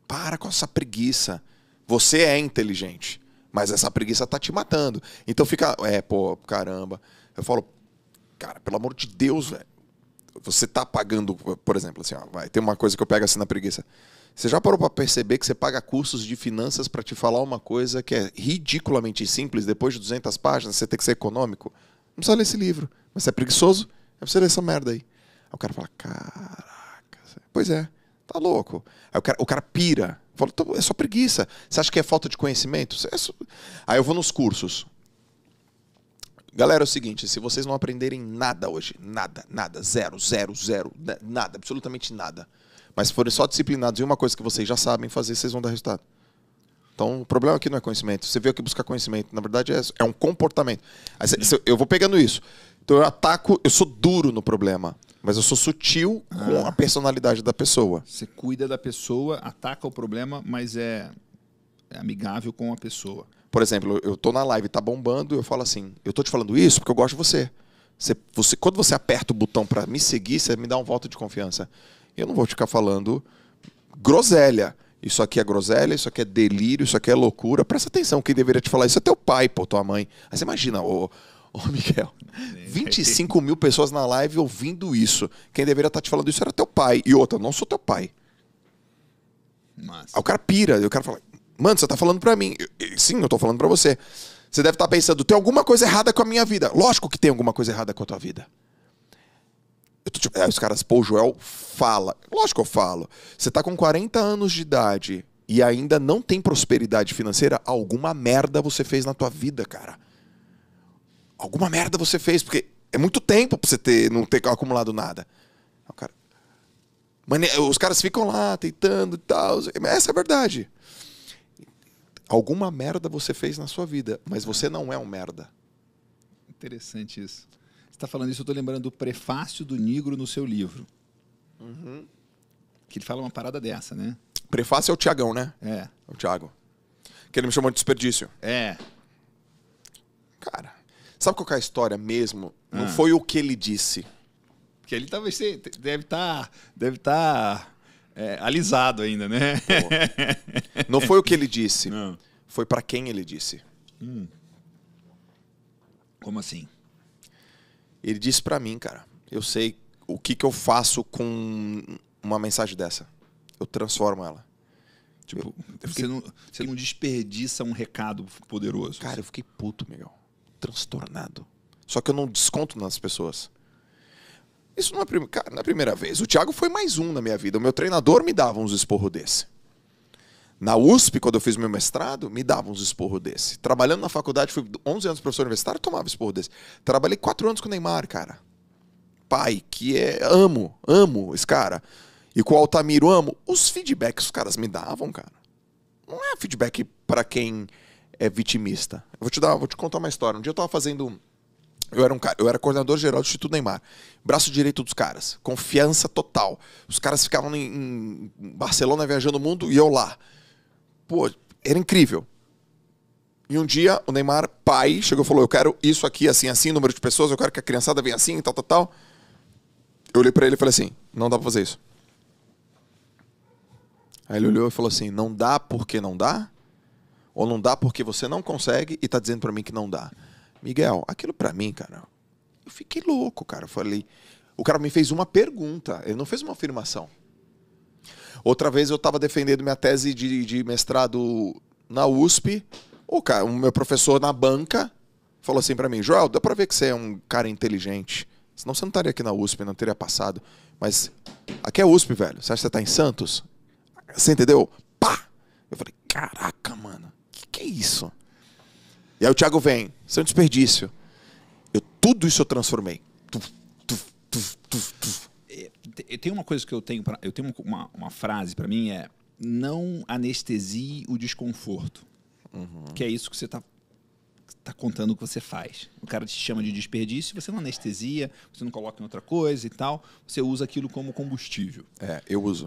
Para com essa preguiça. Você é inteligente, mas essa preguiça tá te matando. Então fica, é, pô, caramba. Eu falo, cara, pelo amor de Deus, velho você tá pagando, por exemplo, assim, ó, vai, tem uma coisa que eu pego assim na preguiça. Você já parou para perceber que você paga cursos de finanças para te falar uma coisa que é ridiculamente simples, depois de 200 páginas, você tem que ser econômico? Não precisa ler esse livro. Mas você é preguiçoso, é você ler essa merda aí. Aí o cara fala, caraca, pois é, tá louco. Aí o cara, o cara pira. Fala, então, é só preguiça. Você acha que é falta de conhecimento? É só... Aí eu vou nos cursos. Galera, é o seguinte, se vocês não aprenderem nada hoje, nada, nada, zero, zero, zero, né, nada, absolutamente nada, mas forem só disciplinados em uma coisa que vocês já sabem fazer, vocês vão dar resultado. Então, o problema aqui não é conhecimento. Você veio aqui buscar conhecimento. Na verdade, é, é um comportamento. Eu vou pegando isso. Então, eu ataco, eu sou duro no problema. Mas eu sou sutil com ah. a personalidade da pessoa. Você cuida da pessoa, ataca o problema, mas é, é amigável com a pessoa por exemplo, eu tô na live, tá bombando, eu falo assim, eu tô te falando isso porque eu gosto de você. Você, você quando você aperta o botão para me seguir, você me dá um voto de confiança. Eu não vou ficar falando groselha. Isso aqui é groselha, isso aqui é delírio, isso aqui é loucura. Presta atenção, quem deveria te falar isso é teu pai, pô, tua mãe. Aí você imagina, ô, ô Miguel, 25 mil pessoas na live ouvindo isso. Quem deveria estar tá te falando isso era teu pai. E outra, não sou teu pai. Mas... Aí o cara pira, o cara fala, Mano, você tá falando pra mim. Sim, eu tô falando pra você. Você deve estar tá pensando, tem alguma coisa errada com a minha vida. Lógico que tem alguma coisa errada com a tua vida. Tô, tipo, é, os caras, pô, o Joel fala. Lógico que eu falo. Você tá com 40 anos de idade e ainda não tem prosperidade financeira, alguma merda você fez na tua vida, cara. Alguma merda você fez, porque é muito tempo pra você ter, não ter acumulado nada. Cara, os caras ficam lá tentando e tal. Essa é a verdade alguma merda você fez na sua vida, mas é. você não é um merda. Interessante isso. Você está falando isso, eu estou lembrando do prefácio do Nigro no seu livro. Uhum. Que ele fala uma parada dessa, né? Prefácio é o Tiagão, né? É. é o Tiago. Que ele me chamou de desperdício. É. Cara, sabe qual é a história mesmo? Ah. Não foi o que ele disse. Que ele talvez deve estar. Tá, deve estar. Tá é, alisado ainda, né? Pô. Não foi o que ele disse, Não. foi para quem ele disse. Hum. Como assim? Ele disse para mim, cara. Eu sei o que, que eu faço com uma mensagem dessa. Eu transformo ela. Tipo, eu, você, eu fiquei... não, você não desperdiça um recado poderoso. Cara, eu fiquei puto, Miguel. Transtornado. Só que eu não desconto nas pessoas. Isso não é, prim... Cara, não é a primeira vez. O Thiago foi mais um na minha vida. O meu treinador me dava uns esporro desse. Na USP, quando eu fiz meu mestrado, me dava uns esporro desse. Trabalhando na faculdade, fui 11 anos professor universitário, tomava esporro desse. Trabalhei 4 anos com o Neymar, cara. Pai, que é. Amo, amo esse cara. E com o Altamiro, amo. Os feedbacks que os caras me davam, cara. Não é feedback para quem é vitimista. Eu vou te, dar, vou te contar uma história. Um dia eu tava fazendo eu era um cara, eu era coordenador geral do Instituto Neymar. Braço direito dos caras, confiança total. Os caras ficavam em, em Barcelona viajando o mundo e eu lá. Pô, era incrível. E um dia o Neymar, pai, chegou e falou: Eu quero isso aqui, assim, assim, número de pessoas, eu quero que a criançada venha assim, tal, tal, tal. Eu olhei para ele e falei assim: Não dá pra fazer isso. Aí ele olhou e falou assim: Não dá porque não dá? Ou não dá porque você não consegue e tá dizendo para mim que não dá? Miguel, aquilo para mim, cara, eu fiquei louco, cara. Eu falei, o cara me fez uma pergunta, ele não fez uma afirmação. Outra vez eu estava defendendo minha tese de, de mestrado na USP. O, cara, o meu professor na banca falou assim para mim: Joel, dá para ver que você é um cara inteligente. Senão você não estaria aqui na USP, não teria passado. Mas aqui é USP, velho. Você acha que você está em Santos? Você entendeu? Pá! Eu falei: caraca, mano, que, que é isso? E aí o Thiago vem, isso é um desperdício. Eu, tudo isso eu transformei. Tuf, tuf, é, uma coisa que eu tenho, para, eu tenho uma, uma frase para mim é não anestesie o desconforto. Uhum. Que é isso que você está tá contando que você faz. O cara te chama de desperdício, você não anestesia, você não coloca em outra coisa e tal, você usa aquilo como combustível. É, eu uso.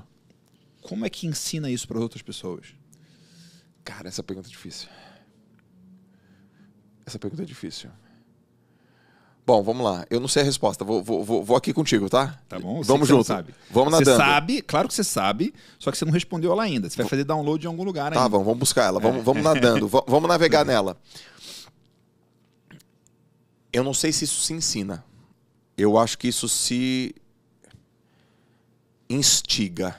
Como é que ensina isso para outras pessoas? Cara, essa pergunta é difícil. Essa pergunta é difícil. Bom, vamos lá. Eu não sei a resposta. Vou, vou, vou, vou aqui contigo, tá? Tá bom. vamos junto. Sabe. Vamos nadando. Você sabe, claro que você sabe, só que você não respondeu ela ainda. Você vai fazer download em algum lugar tá, ainda. Tá, vamos, vamos buscar ela. Vamos, é. vamos nadando. vamos navegar nela. Eu não sei se isso se ensina. Eu acho que isso se instiga.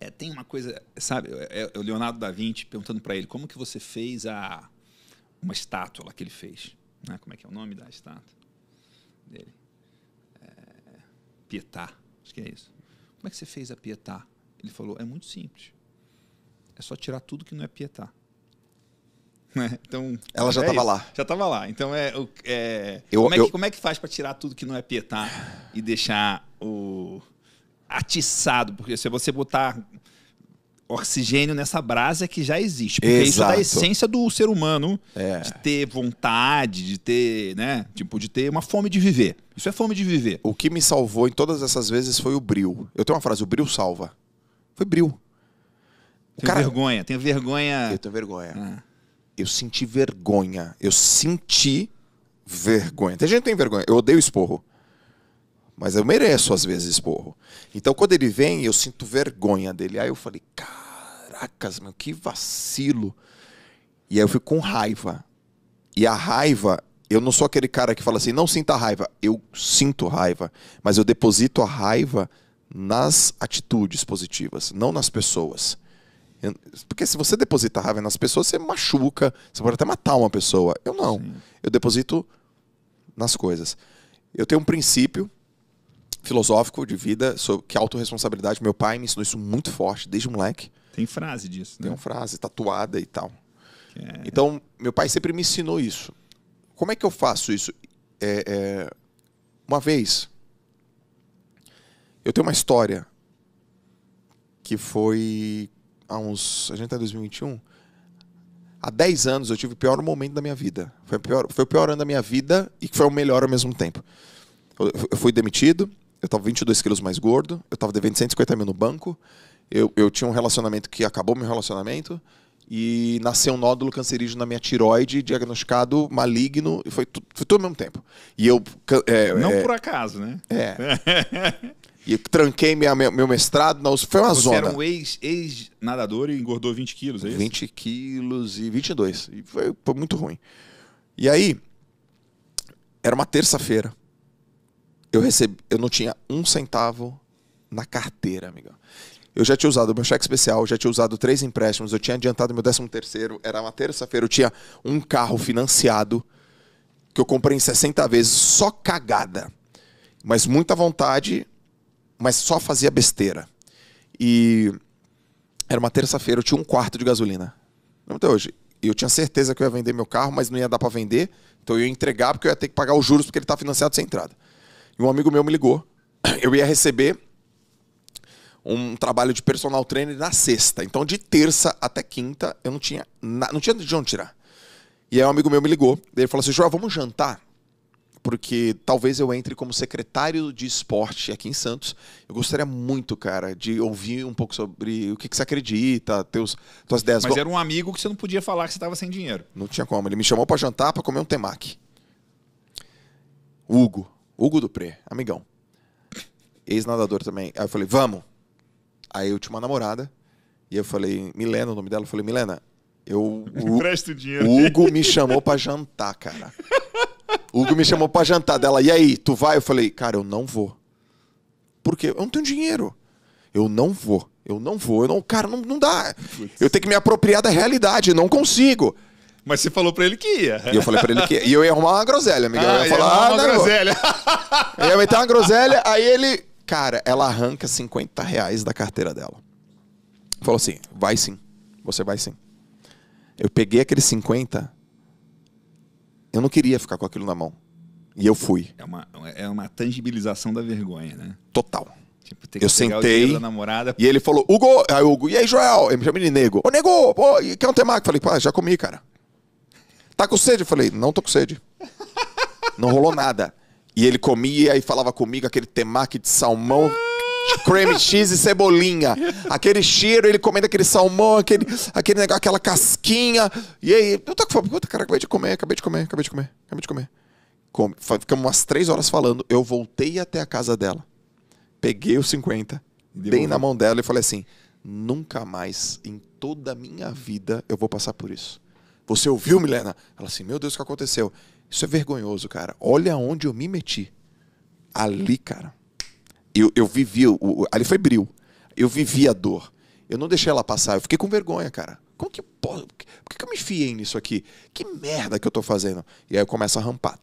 É, tem uma coisa, sabe? É, é o Leonardo da Vinci perguntando para ele como que você fez a uma estátua lá que ele fez. Né? Como é que é o nome da estátua dele? É, Pietá, acho que é isso. Como é que você fez a Pietá? Ele falou, é muito simples. É só tirar tudo que não é Pietá. Né? Então, ela já estava é lá. Já estava lá. Então é, é eu, como, é que, como é que faz para tirar tudo que não é Pietá e deixar o atiçado? Porque se você botar oxigênio nessa brasa que já existe. Porque Exato. isso é a essência do ser humano é. de ter vontade, de ter, né? Tipo, de ter uma fome de viver. Isso é fome de viver. O que me salvou em todas essas vezes foi o bril. Eu tenho uma frase, o bril salva. Foi bril. Tenho cara... vergonha, tenho vergonha. Eu tenho vergonha. Ah. Eu senti vergonha. Eu senti vergonha. Tem gente que tem vergonha. Eu odeio esporro. Mas eu mereço, às vezes, esporro. Então, quando ele vem, eu sinto vergonha dele. Aí eu falei, caracas, meu, que vacilo. E aí eu fico com raiva. E a raiva, eu não sou aquele cara que fala assim, não sinta raiva. Eu sinto raiva, mas eu deposito a raiva nas atitudes positivas, não nas pessoas. Porque se você deposita raiva nas pessoas, você machuca, você pode até matar uma pessoa. Eu não. Sim. Eu deposito nas coisas. Eu tenho um princípio filosófico de vida, sobre, que é autorresponsabilidade. Meu pai me ensinou isso muito forte, desde moleque. Tem frase disso, né? Tem uma frase tatuada e tal. É... Então, meu pai sempre me ensinou isso. Como é que eu faço isso? É, é... Uma vez, eu tenho uma história que foi há uns. A gente tá em 2021. Há 10 anos eu tive o pior momento da minha vida. Foi, pior, foi o pior ano da minha vida e foi o melhor ao mesmo tempo. eu fui demitido, eu estava 22 quilos mais gordo, eu estava devendo 150 mil no banco, eu, eu tinha um relacionamento que acabou meu relacionamento, e nasceu um nódulo cancerígeno na minha tiroide, diagnosticado maligno, e foi, foi tudo ao mesmo tempo. E eu. É, Não é, por acaso, né? É. e tranquei minha, meu, mestrado, na, foi uma Você zona. Você era um ex-nadador ex e engordou 20 quilos, é isso? 20 quilos e 22. E foi, foi muito ruim. E aí, era uma terça-feira eu recebi, eu não tinha um centavo na carteira, amigão. Eu já tinha usado meu cheque especial, já tinha usado três empréstimos, eu tinha adiantado meu décimo terceiro, era uma terça-feira, eu tinha um carro financiado que eu comprei em 60 vezes, só cagada. Mas muita vontade, mas só fazia besteira. E era uma terça-feira, eu tinha um quarto de gasolina. Não até hoje. E eu tinha certeza que eu ia vender meu carro, mas não ia dar para vender. Então eu ia entregar porque eu ia ter que pagar os juros porque ele tá financiado sem entrada. E um amigo meu me ligou. Eu ia receber um trabalho de personal trainer na sexta. Então, de terça até quinta, eu não tinha, na... não tinha de onde tirar. E aí, um amigo meu me ligou. Ele falou assim: Joel, vamos jantar? Porque talvez eu entre como secretário de esporte aqui em Santos. Eu gostaria muito, cara, de ouvir um pouco sobre o que, que você acredita, teus, tuas ideias. Mas era um amigo que você não podia falar que você estava sem dinheiro. Não tinha como. Ele me chamou para jantar para comer um temaki. Hugo, Hugo Dupré, amigão. Ex-nadador também. Aí eu falei, vamos. Aí eu tinha uma namorada. E eu falei, Milena, o nome dela. Eu falei, Milena, eu. Empresta dinheiro. Hugo me chamou pra jantar, cara. Hugo me chamou pra jantar dela. E aí, tu vai? Eu falei, cara, eu não vou. Por quê? Eu não tenho dinheiro. Eu não vou. Eu não vou. Eu não, cara, não, não dá. Eu tenho que me apropriar da realidade. Eu não consigo. Mas você falou pra ele que ia. E eu falei pra ele que ia. E eu ia arrumar uma groselha, Miguel. Ah, eu ia falar, ah, uma não. groselha. Eu ia meter uma groselha, aí ele. Cara, ela arranca 50 reais da carteira dela. Falou assim: vai sim. Você vai sim. Eu peguei aqueles 50. Eu não queria ficar com aquilo na mão. E eu fui. É uma, é uma tangibilização da vergonha, né? Total. Tipo, eu sentei. Namorada... E ele falou, Hugo, aí Hugo, e aí, Joel? Ele me chama de nego. Ô, nego, pô, quer um temaki? Falei, pá, já comi, cara. Tá com sede? Eu falei, não tô com sede. Não rolou nada. E ele comia e falava comigo aquele temaki de salmão, cream cheese e cebolinha. Aquele cheiro, ele comendo aquele salmão, aquele, aquele negócio, aquela casquinha. E aí, eu tô com fome. Puta, cara, acabei de comer, acabei de comer, acabei de comer, acabei de comer. Come. Ficamos umas três horas falando. Eu voltei até a casa dela. Peguei os 50, Deu dei bom. na mão dela e falei assim: nunca mais em toda a minha vida eu vou passar por isso. Você ouviu, Milena? Ela assim, meu Deus, o que aconteceu? Isso é vergonhoso, cara. Olha onde eu me meti. Ali, cara. Eu, eu vivi, o, ali foi bril. Eu vivi a dor. Eu não deixei ela passar, eu fiquei com vergonha, cara. Como que posso? Por que, que eu me fiei nisso aqui? Que merda que eu tô fazendo? E aí eu começo a rampar.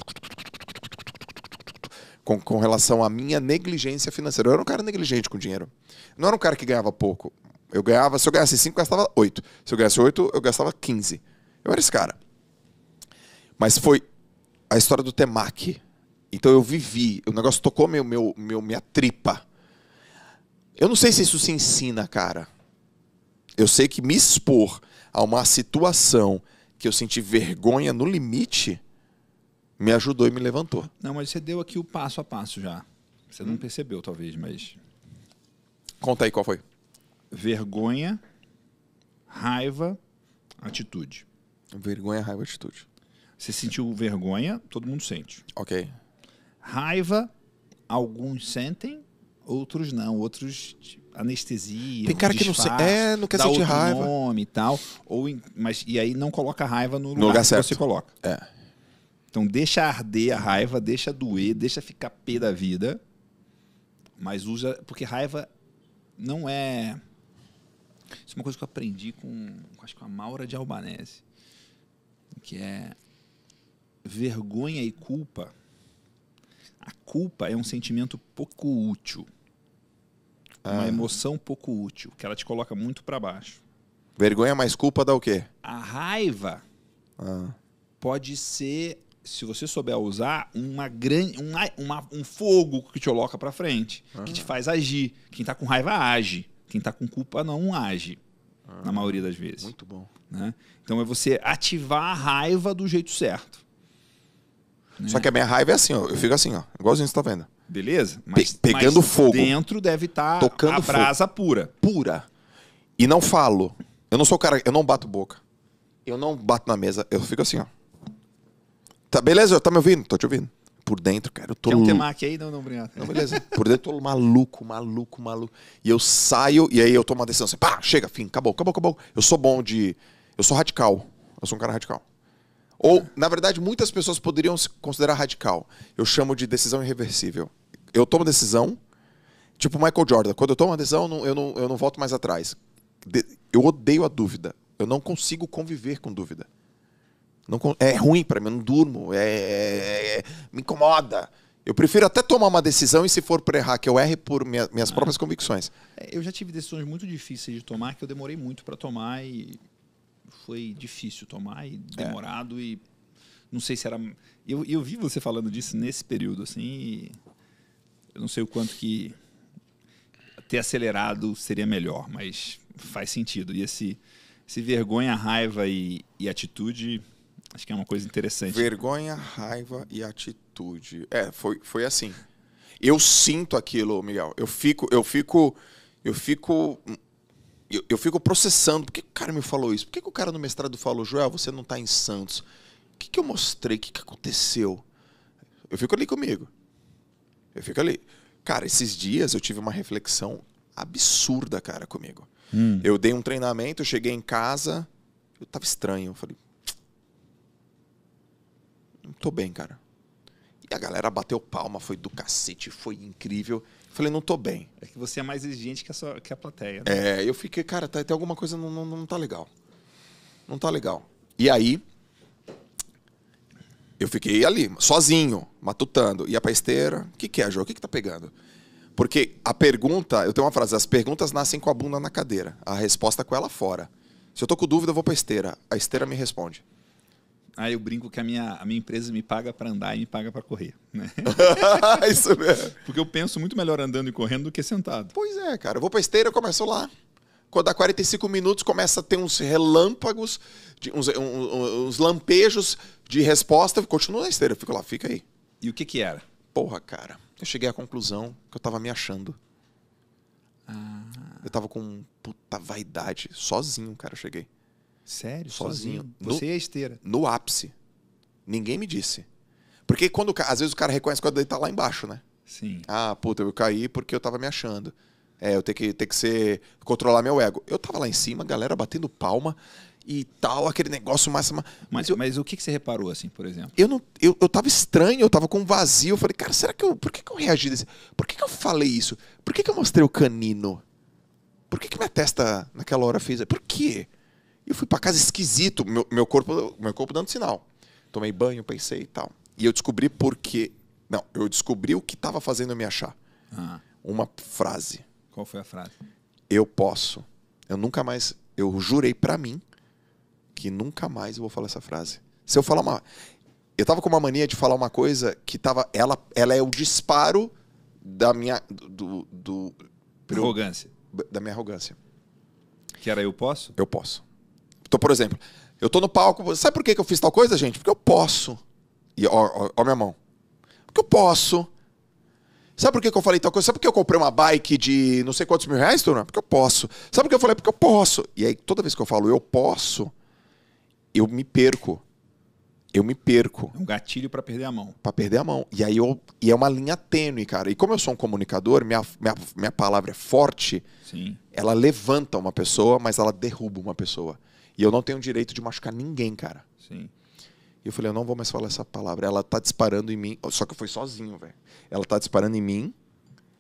Com, com relação à minha negligência financeira. Eu era um cara negligente com dinheiro. Não era um cara que ganhava pouco. Eu ganhava, se eu ganhasse 5, eu gastava 8. Se eu ganhasse 8, eu gastava 15. Eu era esse cara. Mas foi a história do Temac. Então eu vivi, o negócio tocou meu, meu, meu, minha tripa. Eu não sei se isso se ensina, cara. Eu sei que me expor a uma situação que eu senti vergonha no limite me ajudou e me levantou. Não, mas você deu aqui o passo a passo já. Você não hum. percebeu, talvez, mas. Conta aí qual foi. Vergonha, raiva, atitude. Vergonha, raiva, atitude. Você sentiu vergonha, todo mundo sente. Ok. Raiva, alguns sentem, outros não, outros anestesia, tem cara que não sente é, não quer sentir raiva, nome e tal, ou mas e aí não coloca raiva no, no lugar, certo que você coloca. É. Então deixa arder a raiva, deixa doer, deixa ficar pé da vida, mas usa porque raiva não é isso é uma coisa que eu aprendi com acho que com a Maura de Albanese que é vergonha e culpa. A culpa é um sentimento pouco útil. Ah. Uma emoção pouco útil, que ela te coloca muito para baixo. Vergonha mais culpa dá o quê? A raiva ah. pode ser, se você souber usar, uma grande, uma, uma, um fogo que te coloca para frente, ah. que te faz agir. Quem tá com raiva age. Quem tá com culpa não age, ah. na maioria das vezes. Muito bom. Né? Então é você ativar a raiva do jeito certo. Né? Só que a minha raiva é assim, ó. Eu fico assim, ó. Igualzinho você tá vendo. Beleza? Mas, Pe pegando mas fogo. Dentro deve estar tá Tocando a brasa pura. Pura. E não falo. Eu não sou o cara, eu não bato boca. Eu não bato na mesa. Eu fico assim, ó. Tá beleza? Tá me ouvindo? Tô te ouvindo. Por dentro, cara, eu tô. Quer um temac aí? Não, não, obrigado. Não, beleza. Por dentro eu tô maluco, maluco, maluco. E eu saio e aí eu tomo uma decisão assim, pá, chega, fim, acabou, acabou, acabou. Eu sou bom de eu sou radical. Eu sou um cara radical. Ou, na verdade, muitas pessoas poderiam se considerar radical. Eu chamo de decisão irreversível. Eu tomo decisão, tipo Michael Jordan. Quando eu tomo uma decisão, eu não, eu não volto mais atrás. eu odeio a dúvida. Eu não consigo conviver com dúvida. Não, é ruim para mim, eu não durmo, é, é, é, é, me incomoda. Eu prefiro até tomar uma decisão e se for para errar, que eu erre por minha, minhas ah, próprias convicções. É, eu já tive decisões muito difíceis de tomar que eu demorei muito para tomar e foi difícil tomar e é. demorado é. e não sei se era eu, eu vi você falando disso nesse período assim e eu não sei o quanto que ter acelerado seria melhor mas faz sentido e esse se vergonha raiva e, e atitude acho que é uma coisa interessante vergonha raiva e atitude é foi foi assim eu sinto aquilo Miguel eu fico eu fico eu fico eu, eu, fico processando. Por que o cara me falou isso? Por que, que o cara no mestrado falou, Joel, você não está em Santos? O que, que eu mostrei? O que, que aconteceu? Eu fico ali comigo. Eu fico ali. Cara, esses dias eu tive uma reflexão absurda, cara, comigo. Hum. Eu dei um treinamento, eu cheguei em casa, eu tava estranho. Eu falei. Não tô bem, cara. E a galera bateu palma, foi do cacete, foi incrível. Falei, não tô bem. É que você é mais exigente que a, sua, que a plateia. Né? É, eu fiquei, cara, tá, tem alguma coisa não, não, não tá legal. Não tá legal. E aí, eu fiquei ali, sozinho, matutando. Ia pra esteira. O que, que é, João? O que, que tá pegando? Porque a pergunta, eu tenho uma frase, as perguntas nascem com a bunda na cadeira, a resposta é com ela fora. Se eu tô com dúvida, eu vou pra esteira. A esteira me responde. Aí ah, eu brinco que a minha, a minha empresa me paga para andar e me paga para correr. Né? Isso mesmo. Porque eu penso muito melhor andando e correndo do que sentado. Pois é, cara. Eu vou para esteira, eu começo lá. Quando dá 45 minutos, começa a ter uns relâmpagos, de, uns, um, uns lampejos de resposta. Eu continuo na esteira, eu fico lá, fica aí. E o que que era? Porra, cara. Eu cheguei à conclusão que eu tava me achando. Ah. Eu tava com puta vaidade, sozinho, cara, eu cheguei. Sério? Sozinho. sozinho. Você no, é e a esteira. No ápice. Ninguém me disse. Porque quando às vezes o cara reconhece quando ele tá lá embaixo, né? Sim. Ah, puta, eu caí porque eu tava me achando. É, eu tenho que, tenho que ser, controlar meu ego. Eu tava lá em cima, galera batendo palma e tal, aquele negócio máximo. Mas, mas, mas o que, que você reparou, assim, por exemplo? Eu, não, eu, eu tava estranho, eu tava com um vazio. Eu falei, cara, será que eu. Por que, que eu reagi desse? Por que, que eu falei isso? Por que, que eu mostrei o canino? Por que, que minha testa naquela hora fez. Por quê? E eu fui para casa esquisito, meu, meu, corpo, meu corpo dando sinal. Tomei banho, pensei e tal. E eu descobri porque. Não, eu descobri o que estava fazendo eu me achar. Ah. Uma frase. Qual foi a frase? Eu posso. Eu nunca mais. Eu jurei para mim que nunca mais eu vou falar essa frase. Se eu falar uma. Eu tava com uma mania de falar uma coisa que tava. Ela, ela é o disparo da minha. Do. do arrogância. da minha arrogância. Que era eu posso? Eu posso. Então, por exemplo, eu tô no palco. Sabe por que, que eu fiz tal coisa, gente? Porque eu posso. E ó, ó, ó minha mão. Porque eu posso. Sabe por que, que eu falei tal coisa? Sabe por que eu comprei uma bike de não sei quantos mil reais, turma? Porque eu posso. Sabe por que eu falei? Porque eu posso. E aí, toda vez que eu falo eu posso, eu me perco. Eu me perco. É um gatilho para perder a mão. Para perder a mão. E aí eu, e é uma linha tênue, cara. E como eu sou um comunicador, minha, minha, minha palavra é forte. Sim. Ela levanta uma pessoa, mas ela derruba uma pessoa. E eu não tenho o direito de machucar ninguém, cara. Sim. E eu falei, eu não vou mais falar essa palavra. Ela tá disparando em mim. Só que eu fui sozinho, velho. Ela tá disparando em mim.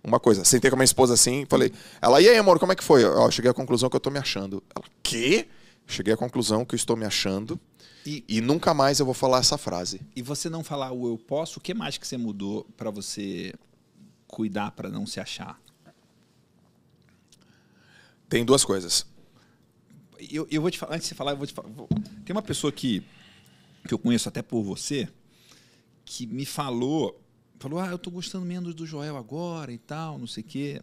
Uma coisa, sentei com a minha esposa assim, falei, ela, e aí, amor, como é que foi? Ó, cheguei à conclusão que eu tô me achando. Ela, quê? Cheguei à conclusão que eu estou me achando. E, e, nunca mais eu vou falar essa frase. E você não falar o eu posso, o que mais que você mudou para você cuidar para não se achar? Tem duas coisas eu, eu vou te falar, antes de você falar, eu vou te falar. Vou... Tem uma pessoa que, que eu conheço até por você, que me falou, falou, ah, eu tô gostando menos do Joel agora e tal, não sei o quê.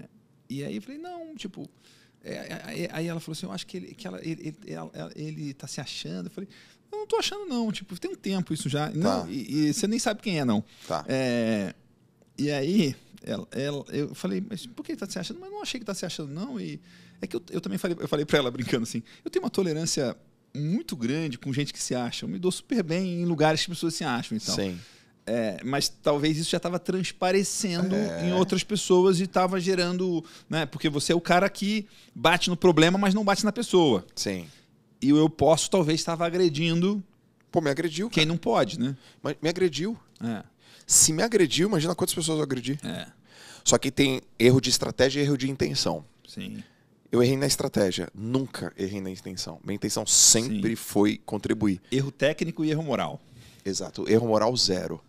É, e aí eu falei, não, tipo. É, é, é, aí ela falou assim, eu acho que ele, que ela, ele, ele, ela, ele tá se achando. Eu falei, eu não tô achando, não. Tipo, tem um tempo isso já. Tá. Não, e, e, você nem sabe quem é, não. Tá. É, e aí, ela, ela, eu falei, mas por que ele tá se achando? Mas não achei que tá se achando, não. E é que eu, eu também falei, eu falei para ela brincando assim, eu tenho uma tolerância muito grande com gente que se acha. Eu me dou super bem em lugares que as pessoas se acham e então. tal. Sim. É, mas talvez isso já estava transparecendo é. em outras pessoas e estava gerando. Né, porque você é o cara que bate no problema, mas não bate na pessoa. Sim. E eu posso, talvez, estava agredindo. Pô, me agrediu. Quem cara. não pode, né? Mas me agrediu. É. Se me agrediu, imagina quantas pessoas eu agredi. É. Só que tem erro de estratégia e erro de intenção. Sim. Eu errei na estratégia, nunca errei na intenção. Minha intenção sempre Sim. foi contribuir. Erro técnico e erro moral. Exato, erro moral zero.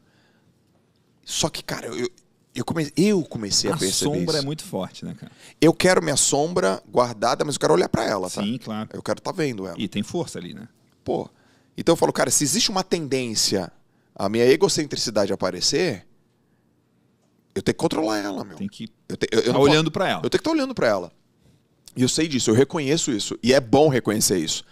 Só que, cara, eu, eu, comecei, eu comecei a, a perceber. A sombra isso. é muito forte, né, cara? Eu quero minha sombra guardada, mas eu quero olhar para ela, tá? Sim, claro. Eu quero estar tá vendo ela. E tem força ali, né? Pô. Então eu falo, cara, se existe uma tendência a minha egocentricidade aparecer, eu tenho que controlar ela, meu. Tem que eu, te, eu, eu tá olhando para ela. Eu tenho que estar tá olhando para ela. E eu sei disso, eu reconheço isso. E é bom reconhecer isso.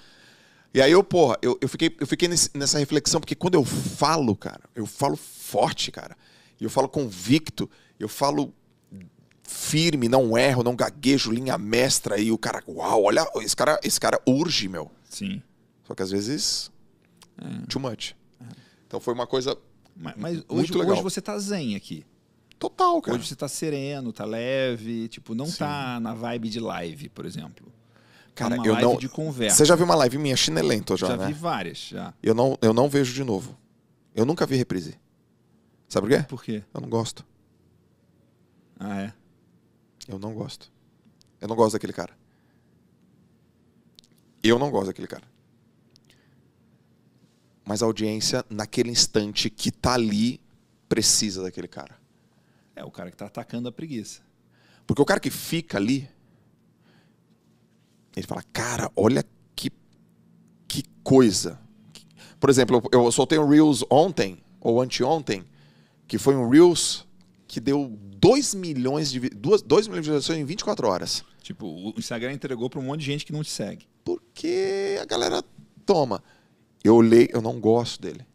E aí eu, porra, eu, eu fiquei, eu fiquei nesse, nessa reflexão, porque quando eu falo, cara, eu falo forte, cara. Eu falo convicto, eu falo firme, não erro, não gaguejo, linha mestra. E o cara, uau, olha, esse cara, esse cara urge, meu. Sim. Só que às vezes, é. too much. É. Então foi uma coisa mas, mas muito hoje, legal. hoje você tá zen aqui. Total, cara. Hoje você tá sereno, tá leve, tipo, não Sim. tá na vibe de live, por exemplo. Cara, tá eu não. de conversa. Você já viu uma live minha chinelento já, já né? vi várias, já. Eu não, eu não vejo de novo. Eu nunca vi reprise. Sabe por quê? Por quê? Eu não gosto. Ah, é? Eu não gosto. Eu não gosto daquele cara. Eu não gosto daquele cara. Mas a audiência, naquele instante que tá ali, precisa daquele cara. É o cara que está atacando a preguiça. Porque o cara que fica ali, ele fala, cara, olha que, que coisa. Por exemplo, eu soltei um Reels ontem, ou anteontem, que foi um Reels que deu 2 milhões de, 2, 2 milhões de visualizações em 24 horas. Tipo, o Instagram entregou para um monte de gente que não te segue. Porque a galera toma. Eu olhei, eu não gosto dele.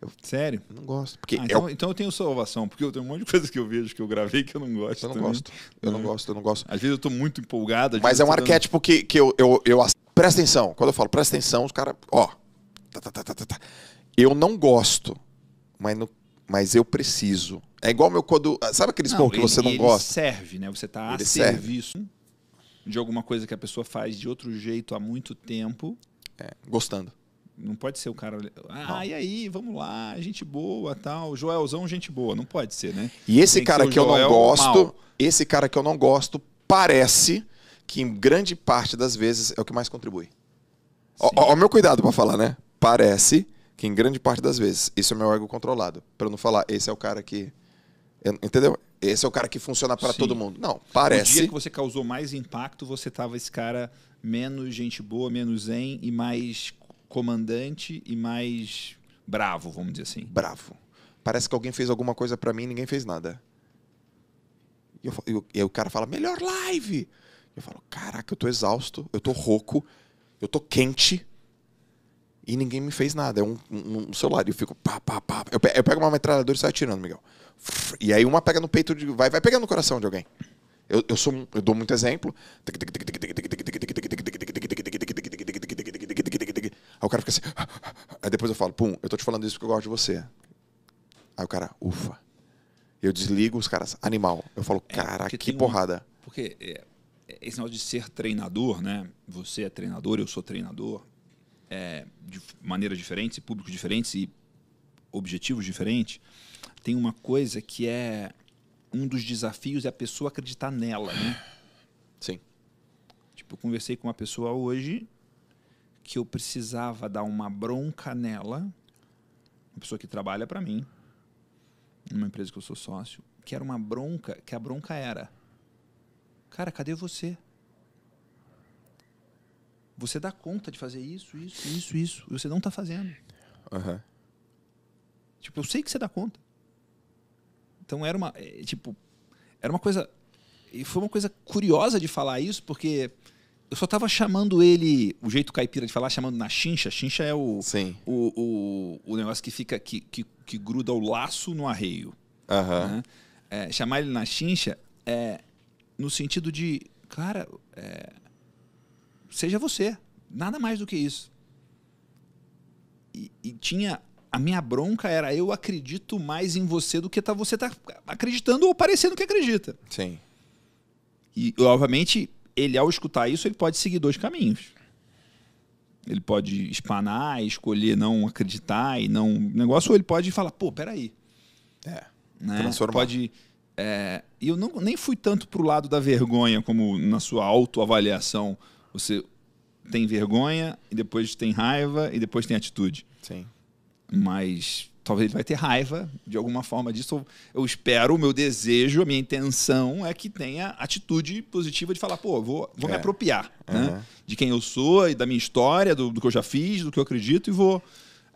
Eu, Sério? Não gosto. Porque ah, então, eu... então eu tenho salvação, porque eu tenho um monte de coisa que eu vejo que eu gravei que eu não gosto. Eu não também. gosto. Eu não gosto, eu não gosto. Às vezes eu tô muito empolgado. Mas é um dando... arquétipo que, que eu, eu, eu. Presta atenção. Quando eu falo presta atenção, os caras. Ó. Tá, tá, tá, tá, Eu não gosto, mas, no, mas eu preciso. É igual meu quando. Sabe aqueles pão que você não gosta? serve, né? Você tá a serviço serve. de alguma coisa que a pessoa faz de outro jeito há muito tempo. É, gostando. Não pode ser o cara. Ah, não. e aí, vamos lá, gente boa, tal. Joelzão, gente boa. Não pode ser, né? E esse Tem cara que, que eu não gosto, mal. esse cara que eu não gosto, parece que em grande parte das vezes é o que mais contribui. Olha o meu cuidado para falar, né? Parece que em grande parte das vezes isso é meu ego controlado. Para não falar, esse é o cara que. Entendeu? Esse é o cara que funciona para todo mundo. Não, parece. O dia que você causou mais impacto, você tava esse cara menos gente boa, menos zen e mais comandante e mais bravo, vamos dizer assim. Bravo. Parece que alguém fez alguma coisa para mim e ninguém fez nada. E, eu, eu, e aí o cara fala, melhor live! Eu falo, caraca, eu tô exausto, eu tô rouco, eu tô quente e ninguém me fez nada. É um, um, um celular. E eu fico pá, pá, pá. Eu, eu pego uma metralhadora e saio atirando, Miguel. E aí uma pega no peito, de, vai, vai pegando no coração de alguém. Eu, eu, sou, eu dou muito exemplo. Aí o cara fica assim. Aí depois eu falo, pum, eu tô te falando isso porque eu gosto de você. Aí o cara, ufa. Eu desligo os caras, animal. Eu falo, cara, é, que porrada. Um, porque é, é, esse negócio de ser treinador, né? Você é treinador, eu sou treinador. É, de maneiras diferentes, públicos diferentes e objetivos diferentes. Tem uma coisa que é um dos desafios é a pessoa acreditar nela, né? Sim. Tipo, eu conversei com uma pessoa hoje que eu precisava dar uma bronca nela, uma pessoa que trabalha para mim, numa empresa que eu sou sócio, que era uma bronca, que a bronca era: Cara, cadê você? Você dá conta de fazer isso, isso, isso, isso, e você não tá fazendo. Uhum. Tipo, eu sei que você dá conta. Então era uma, eh, tipo, era uma coisa e foi uma coisa curiosa de falar isso, porque eu só tava chamando ele, o jeito caipira de falar, chamando na chincha. Chincha é o, Sim. o, o, o negócio que fica, que, que, que gruda o laço no arreio. Uhum. Né? É, chamar ele na chincha é no sentido de, cara, é, seja você. Nada mais do que isso. E, e, tinha. A minha bronca era eu acredito mais em você do que tá, você tá acreditando ou parecendo que acredita. Sim. E, obviamente, ele, ao escutar isso, ele pode seguir dois caminhos. Ele pode espanar, escolher não acreditar e não. Negócio, ou ele pode falar, pô, peraí. É. Né? Transformar. Pode. É, eu não, nem fui tanto pro lado da vergonha como na sua autoavaliação. Você tem vergonha, e depois tem raiva, e depois tem atitude. Sim. Mas talvez ele vai ter raiva de alguma forma disso. Eu espero, o meu desejo, a minha intenção é que tenha atitude positiva de falar, pô, vou, vou é. me apropriar uhum. né? de quem eu sou e da minha história, do, do que eu já fiz, do que eu acredito e vou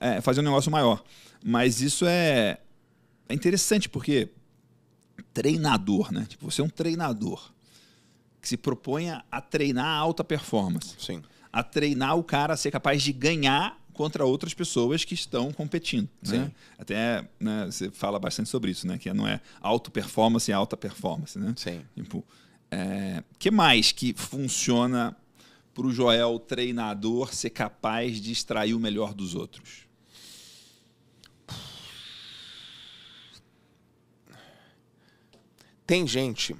é, fazer um negócio maior. Mas isso é, é interessante porque treinador, né? Tipo, você é um treinador que se propõe a treinar alta performance. Sim. A treinar o cara a ser capaz de ganhar contra outras pessoas que estão competindo. Né? Até né, você fala bastante sobre isso, né? Que não é auto performance e é alta performance, né? Sim. Tipo, é, que mais que funciona para o Joel treinador ser capaz de extrair o melhor dos outros? Tem gente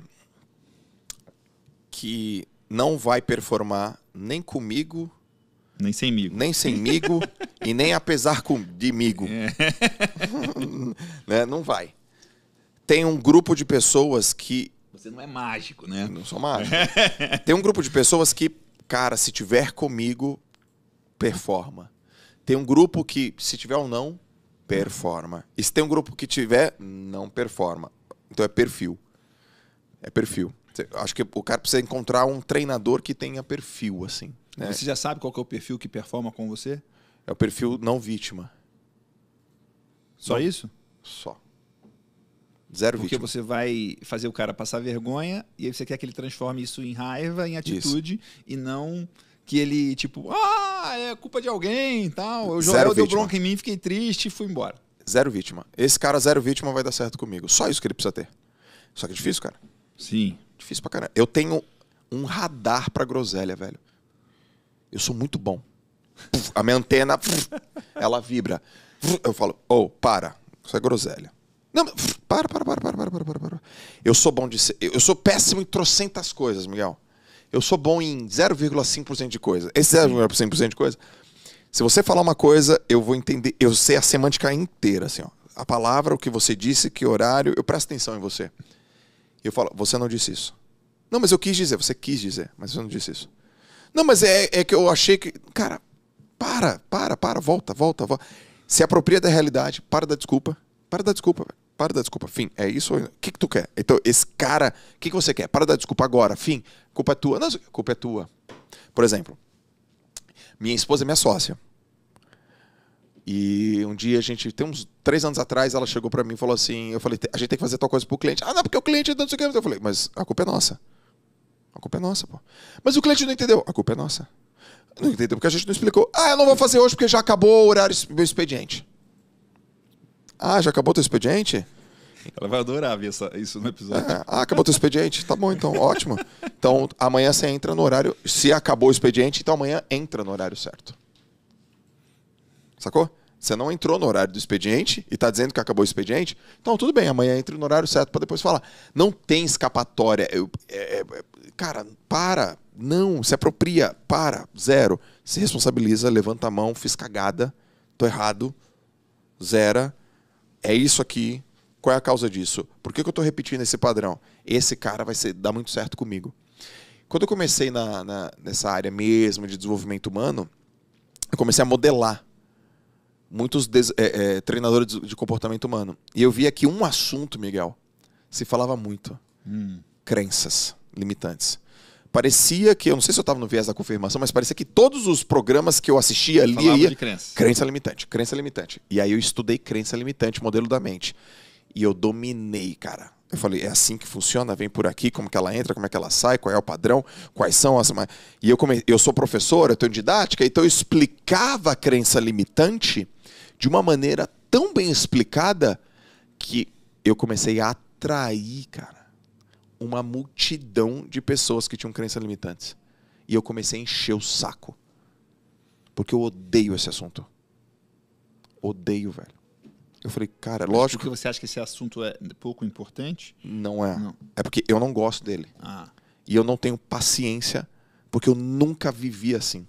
que não vai performar nem comigo nem sem migo. Nem sem migo e nem apesar de migo. É. né? Não vai. Tem um grupo de pessoas que. Você não é mágico, né? Não sou mágico. Tem um grupo de pessoas que, cara, se tiver comigo, performa. Tem um grupo que, se tiver ou não, performa. E se tem um grupo que tiver, não performa. Então é perfil. É perfil. Acho que o cara precisa encontrar um treinador que tenha perfil, assim. É. Você já sabe qual é o perfil que performa com você? É o perfil não vítima. Só não. isso? Só. Zero Porque vítima. você vai fazer o cara passar vergonha e aí você quer que ele transforme isso em raiva, em atitude isso. e não que ele, tipo, ah, é culpa de alguém tal. O Joel deu bronca em mim, fiquei triste e fui embora. Zero vítima. Esse cara, zero vítima, vai dar certo comigo. Só isso que ele precisa ter. Só que é difícil, cara. Sim. Difícil pra caramba. Eu tenho um radar pra groselha, velho eu sou muito bom. Puf, a minha antena, puf, ela vibra. Puf, eu falo, oh, para, isso é groselha. Não, para, para, para, para, para, para, para, Eu sou bom de ser, eu sou péssimo em trocentas coisas, Miguel. Eu sou bom em 0,5% de coisa. Esse 0,5% de coisa, se você falar uma coisa, eu vou entender, eu sei a semântica inteira, assim, ó. A palavra, o que você disse, que horário, eu presto atenção em você. Eu falo, você não disse isso. Não, mas eu quis dizer, você quis dizer, mas você não disse isso. Não, mas é, é que eu achei que. Cara, para, para, para, volta, volta, volta. Se apropria da realidade, para da desculpa. Para da desculpa, velho. Para da desculpa, fim. É isso? O que, que tu quer? Então, esse cara, o que, que você quer? Para da desculpa agora, fim. Culpa é tua. Não, culpa é tua. Por exemplo, minha esposa é minha sócia. E um dia a gente, tem uns três anos atrás, ela chegou para mim e falou assim: eu falei, a gente tem que fazer tal coisa pro cliente. Ah, não, porque o cliente não sei o que. Eu falei, mas a culpa é nossa. A culpa é nossa, pô. Mas o cliente não entendeu. A culpa é nossa. Não entendeu porque a gente não explicou. Ah, eu não vou fazer hoje porque já acabou o horário do expediente. Ah, já acabou o teu expediente? Ela vai adorar ver essa, isso no episódio. É. ah, acabou o teu expediente? Tá bom, então, ótimo. Então, amanhã você entra no horário. Se acabou o expediente, então amanhã entra no horário certo. Sacou? Você não entrou no horário do expediente e está dizendo que acabou o expediente. Então, tudo bem, amanhã entra no horário certo para depois falar. Não tem escapatória. Eu, é, é, cara, para, não, se apropria, para, zero. Se responsabiliza, levanta a mão, fiz cagada, tô errado, zera, é isso aqui, qual é a causa disso? Por que, que eu tô repetindo esse padrão? Esse cara vai ser, dar muito certo comigo. Quando eu comecei na, na, nessa área mesmo de desenvolvimento humano, eu comecei a modelar muitos é, é, treinadores de, de comportamento humano. E eu via que um assunto, Miguel, se falava muito. Hum. Crenças limitantes. Parecia que, eu não sei se eu estava no viés da confirmação, mas parecia que todos os programas que eu assistia ali. crença. crença limitante, crença limitante. E aí eu estudei crença limitante, modelo da mente. E eu dominei, cara. Eu falei, é assim que funciona, vem por aqui, como que ela entra, como é que ela sai, qual é o padrão, quais são as. E eu come eu sou professor, eu tenho didática, então eu explicava a crença limitante de uma maneira tão bem explicada que eu comecei a atrair, cara, uma multidão de pessoas que tinham crenças limitantes. E eu comecei a encher o saco. Porque eu odeio esse assunto. Odeio, velho. Eu falei, cara, lógico. Porque você acha que esse assunto é pouco importante? Não é. Não. É porque eu não gosto dele. Ah. E eu não tenho paciência, porque eu nunca vivi assim.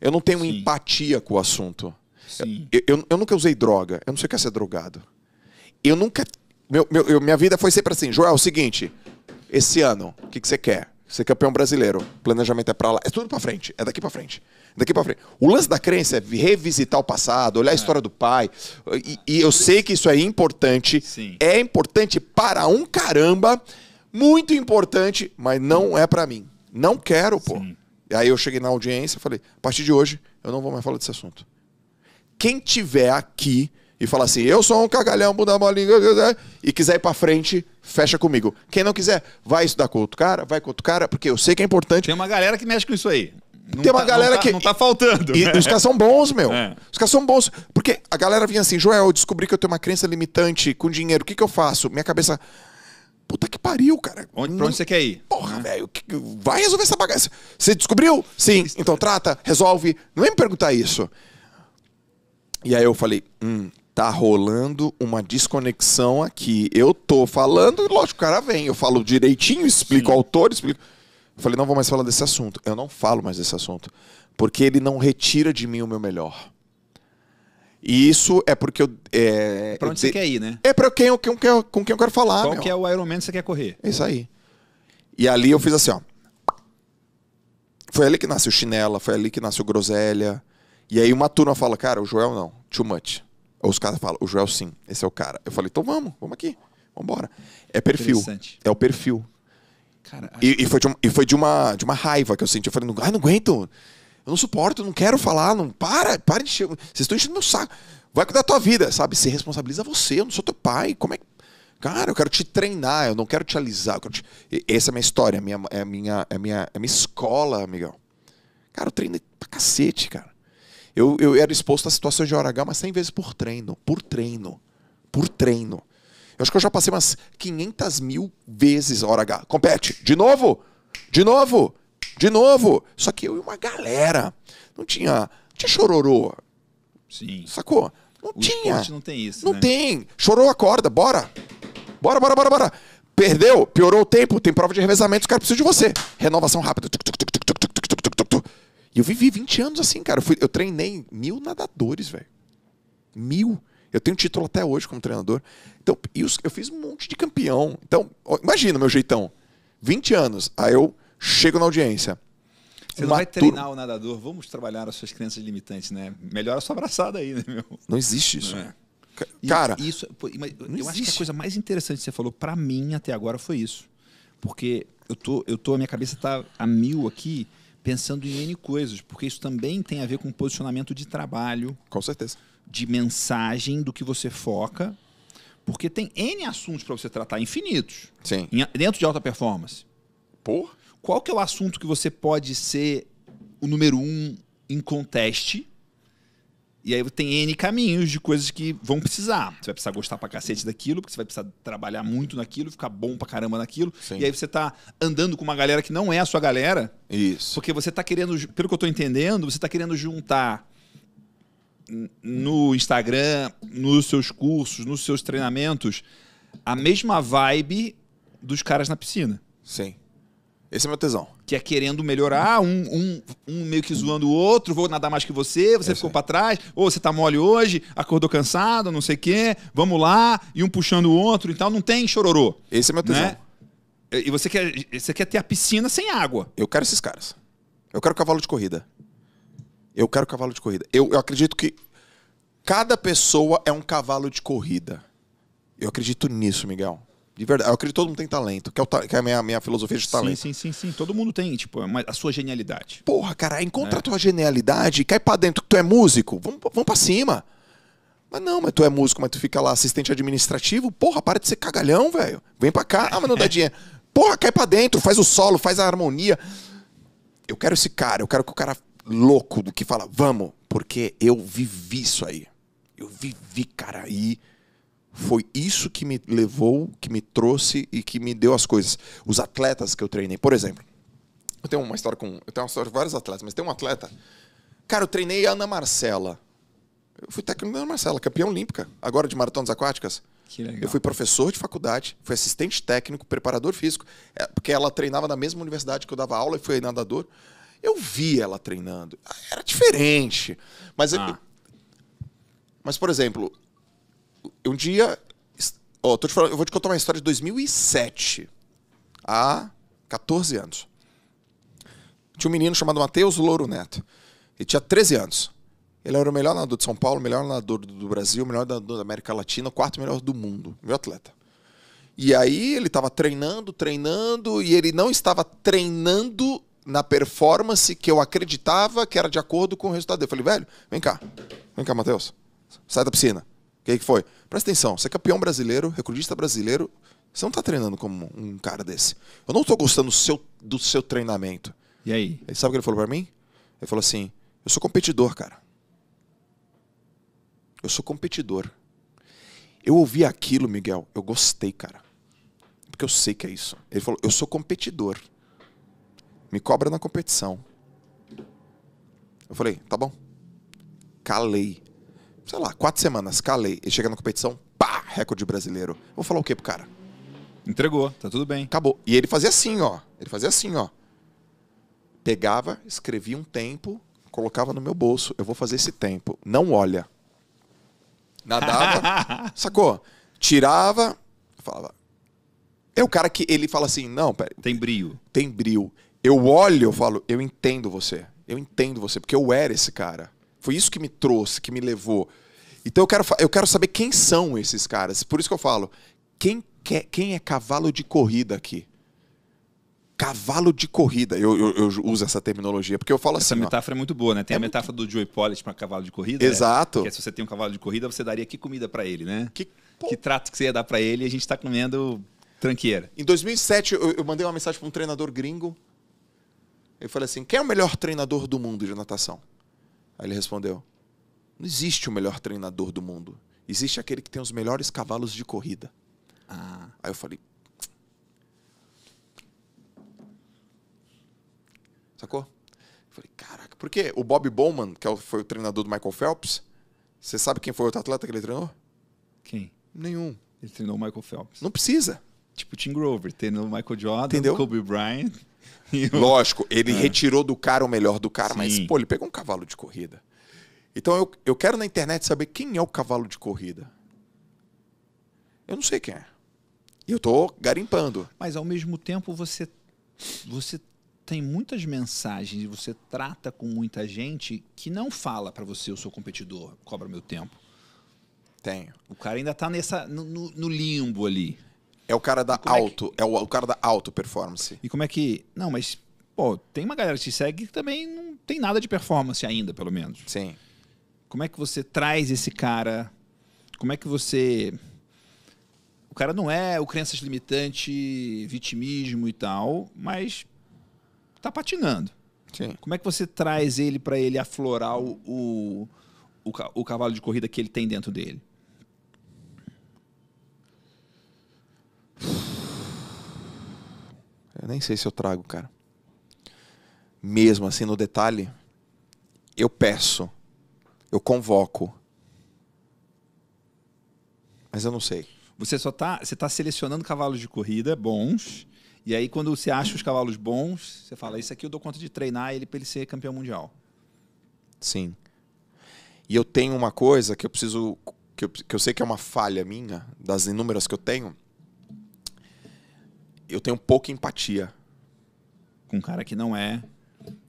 Eu não tenho Sim. empatia com o assunto. Sim. Eu, eu, eu, nunca usei droga. Eu não sei o que é ser drogado. Eu nunca. Meu, meu, minha vida foi sempre assim, Joel, é o seguinte, esse ano, o que, que você quer? Ser campeão brasileiro. Planejamento é para lá. É tudo para frente. É daqui para frente. Daqui para frente. O lance da crença é revisitar o passado, olhar a é. história do pai. E, e eu sei que isso é importante. Sim. É importante para um caramba. Muito importante, mas não é para mim. Não quero, pô. Sim. E aí eu cheguei na audiência e falei: a partir de hoje, eu não vou mais falar desse assunto. Quem tiver aqui e falar assim, eu sou um cagalhão, bunda molinha, e quiser ir pra frente, fecha comigo. Quem não quiser, vai estudar com outro cara, vai com outro cara, porque eu sei que é importante. Tem uma galera que mexe com isso aí. Não tem uma tá, galera não tá, que. Não tá faltando. E, os caras são bons, meu. É. Os caras são bons. Porque a galera vinha assim, Joel, eu descobri que eu tenho uma crença limitante com dinheiro. O que, que eu faço? Minha cabeça. Puta que pariu, cara. Onde, pra onde você quer ir? Porra, é. velho. Vai resolver essa bagaça. Você descobriu? Sim. Então trata, resolve. Não vem me perguntar isso. E aí eu falei, hum, tá rolando uma desconexão aqui. Eu tô falando, lógico, o cara vem, eu falo direitinho, explico Sim. o autor, explico. Eu falei, não vou mais falar desse assunto. Eu não falo mais desse assunto. Porque ele não retira de mim o meu melhor. E isso é porque eu. É, pra onde eu, você quer ir, né? É pra quem eu, com, quem eu, com quem eu quero falar. Qual meu. que é o Iron Man que você quer correr? É isso aí. E ali eu fiz assim, ó. Foi ali que nasceu Chinela, foi ali que nasceu Groselha. E aí uma turma fala, cara, o Joel não, too much. Os caras falam, o Joel sim, esse é o cara. Eu falei, então vamos, vamos aqui, vamos embora. É perfil. É o perfil. Cara, e, que... e, foi, de, e foi de, uma, de uma raiva que eu senti. Eu falei, ah, não aguento. Eu não suporto, não quero falar, não. Para, para de encher. Vocês estão enchendo meu saco. Vai cuidar da tua vida, sabe? Se responsabiliza você, eu não sou teu pai. Como é que. Cara, eu quero te treinar, eu não quero te alisar. Quero te... Essa é a minha história, é a minha, é a minha, é a minha, é minha escola, amigão. Cara, eu treino pra cacete, cara. Eu, eu era exposto a situações de hora H mas 100 vezes por treino. Por treino. Por treino. Eu acho que eu já passei umas 500 mil vezes hora H. Compete. De novo. De novo. De novo. Só que eu e uma galera. Não tinha, não tinha chororô. Sim. Sacou? Não o tinha. não tem isso. Não né? tem. Chorou, corda. Bora. Bora, bora, bora, bora. Perdeu, piorou o tempo, tem prova de revezamento, os caras precisam de você. Renovação rápida. Tuc, tuc, tuc, e eu vivi 20 anos assim, cara. Eu, fui, eu treinei mil nadadores, velho. Mil. Eu tenho título até hoje como treinador. Então, eu fiz um monte de campeão. Então, imagina meu jeitão. 20 anos. Aí eu chego na audiência. Você não vai treinar o nadador, vamos trabalhar as suas crenças limitantes, né? Melhora a sua abraçada aí, né, meu? Não existe isso. Não é? Cara, isso, eu existe. acho que a coisa mais interessante que você falou para mim até agora foi isso. Porque eu tô, eu tô, a minha cabeça tá a mil aqui pensando em N coisas, porque isso também tem a ver com posicionamento de trabalho. Com certeza. De mensagem, do que você foca. Porque tem N assuntos para você tratar, infinitos. Sim. Em, dentro de alta performance. Por? Qual que é o assunto que você pode ser o número um em conteste e aí tem N caminhos de coisas que vão precisar. Você vai precisar gostar pra cacete daquilo, porque você vai precisar trabalhar muito naquilo, ficar bom pra caramba naquilo. Sim. E aí você tá andando com uma galera que não é a sua galera. Isso. Porque você tá querendo, pelo que eu tô entendendo, você tá querendo juntar no Instagram, nos seus cursos, nos seus treinamentos, a mesma vibe dos caras na piscina. Sim. Esse é meu tesão. Que é querendo melhorar, um, um, um meio que zoando o outro, vou nadar mais que você, você ficou é. para trás, ou você tá mole hoje, acordou cansado, não sei o quê, vamos lá, e um puxando o outro e tal, não tem chororô. Esse é meu tesão. Né? E você quer, você quer ter a piscina sem água. Eu quero esses caras. Eu quero cavalo de corrida. Eu quero cavalo de corrida. Eu, eu acredito que cada pessoa é um cavalo de corrida. Eu acredito nisso, Miguel. De verdade. Eu acredito que todo mundo tem talento, que é, ta... que é a minha, minha filosofia de talento. Sim, sim, sim, sim. Todo mundo tem, tipo, é a sua genialidade. Porra, cara, encontra é. a tua genialidade, cai pra dentro, que tu é músico, vamos, vamos pra cima. Mas não, mas tu é músico, mas tu fica lá assistente administrativo, porra, para de ser cagalhão, velho. Vem pra cá, ah, mas não dá dinheiro. Porra, cai pra dentro, faz o solo, faz a harmonia. Eu quero esse cara, eu quero que o cara louco do que fala, vamos, porque eu vivi isso aí. Eu vivi, cara, aí. E foi isso que me levou, que me trouxe e que me deu as coisas. Os atletas que eu treinei, por exemplo. Eu tenho uma história com, eu tenho uma história com vários atletas, mas tem um atleta. Cara, eu treinei a Ana Marcela. Eu fui técnico da Ana Marcela, campeã olímpica, agora de maratonas aquáticas. Eu fui professor de faculdade, fui assistente técnico, preparador físico, é, porque ela treinava na mesma universidade que eu dava aula e fui nadador. Eu vi ela treinando. Era diferente. Mas, ah. eu... mas por exemplo, um dia. tô te falando, eu vou te contar uma história de 2007. Há 14 anos. Tinha um menino chamado Matheus Louro Neto. Ele tinha 13 anos. Ele era o melhor nadador de São Paulo, o melhor nadador do Brasil, o melhor nadador da América Latina, o quarto melhor do mundo, meu atleta. E aí ele estava treinando, treinando, e ele não estava treinando na performance que eu acreditava que era de acordo com o resultado dele. Eu falei, velho, vem cá, vem cá, Matheus, sai da piscina que, que foi? Presta atenção, você é campeão brasileiro, recrutista brasileiro, você não está treinando como um cara desse. Eu não estou gostando do seu, do seu treinamento. E aí? Ele sabe o que ele falou para mim? Ele falou assim: eu sou competidor, cara. Eu sou competidor. Eu ouvi aquilo, Miguel, eu gostei, cara. Porque eu sei que é isso. Ele falou: eu sou competidor. Me cobra na competição. Eu falei: tá bom. Calei sei lá, quatro semanas, calei, e chega na competição, pá, recorde brasileiro. Vou falar o quê pro cara? Entregou, tá tudo bem. Acabou. E ele fazia assim, ó. Ele fazia assim, ó. Pegava, escrevia um tempo, colocava no meu bolso. Eu vou fazer esse tempo. Não olha. Nadava, sacou? Tirava, falava. É o cara que ele fala assim, não, pera. Tem brilho. Tem brilho. Eu olho, eu falo, eu entendo você. Eu entendo você, porque eu era esse cara. Foi isso que me trouxe, que me levou. Então eu quero, eu quero saber quem são esses caras. Por isso que eu falo, quem, quer, quem é cavalo de corrida aqui? Cavalo de corrida, eu, eu, eu uso essa terminologia, porque eu falo essa assim. Essa metáfora ó, é muito boa, né? Tem é a metáfora muito... do Joe Pollitt para cavalo de corrida. Né? Exato. Que é, se você tem um cavalo de corrida, você daria que comida para ele, né? Que, que trato que você ia dar para ele e a gente está comendo tranqueira. Em 2007, eu, eu mandei uma mensagem para um treinador gringo. Eu falei assim: quem é o melhor treinador do mundo de natação? Aí ele respondeu: não existe o melhor treinador do mundo. Existe aquele que tem os melhores cavalos de corrida. Ah. Aí eu falei. Sacou? Eu falei, caraca, porque o Bob Bowman, que é foi o treinador do Michael Phelps, você sabe quem foi o outro atleta que ele treinou? Quem? Nenhum. Ele treinou o Michael Phelps. Não precisa. Tipo Tim Grover, treinou o Michael Jordan, Entendeu? Kobe Bryant. Lógico, ele ah. retirou do cara o melhor do cara, Sim. mas, pô, ele pegou um cavalo de corrida. Então eu, eu quero na internet saber quem é o cavalo de corrida. Eu não sei quem é. E eu estou garimpando. Mas ao mesmo tempo você você tem muitas mensagens e você trata com muita gente que não fala para você, o seu competidor, cobra meu tempo. Tenho. O cara ainda está nessa no, no, limbo ali. É o cara da auto, é, que... é o, o, cara da alto performance. E como é que? Não, mas pô, tem uma galera que te segue que também não tem nada de performance ainda, pelo menos. Sim. Como é que você traz esse cara? Como é que você. O cara não é o crenças limitante, vitimismo e tal, mas tá patinando. Sim. Como é que você traz ele para ele aflorar o, o, o cavalo de corrida que ele tem dentro dele? Eu nem sei se eu trago, cara. Mesmo assim, no detalhe, eu peço eu convoco. Mas eu não sei. Você só tá, você tá selecionando cavalos de corrida bons, e aí quando você acha os cavalos bons, você fala, isso aqui eu dou conta de treinar ele para ele ser campeão mundial. Sim. E eu tenho uma coisa que eu preciso que eu, que eu sei que é uma falha minha, das inúmeras que eu tenho. Eu tenho pouca empatia com um cara que não é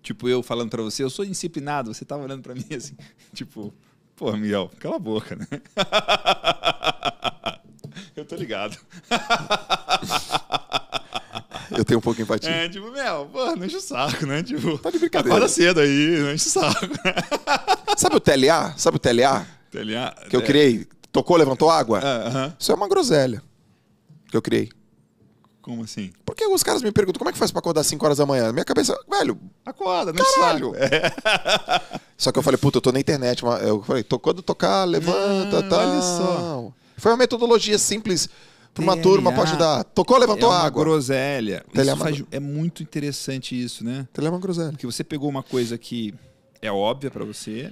Tipo, eu falando para você, eu sou disciplinado, você tava olhando para mim assim, tipo, pô, Miguel, cala a boca, né? eu tô ligado. eu tenho um pouco de empatia. É, tipo, meu, pô, não enche o saco, né? Tipo, tá de brincadeira. Acorda cedo aí, não enche o saco. Sabe o TLA? Sabe o TLA? TLA. Que eu criei. Tocou, levantou água? Uh ah, -huh. Isso é uma groselha que eu criei. Como assim? Porque os caras me perguntam como é que faz pra acordar às 5 horas da manhã? Minha cabeça, velho. Acorda, não caralho. É. Só que eu falei, puta, eu tô na internet. Eu falei, tô, quando tocar, levanta, ah, tal. Olha só. Foi uma metodologia simples para uma turma para ajudar. Tocou, levantou é uma água. groselha. É faz, é muito interessante isso, né? Telema é groselha. Porque você pegou uma coisa que é óbvia para você,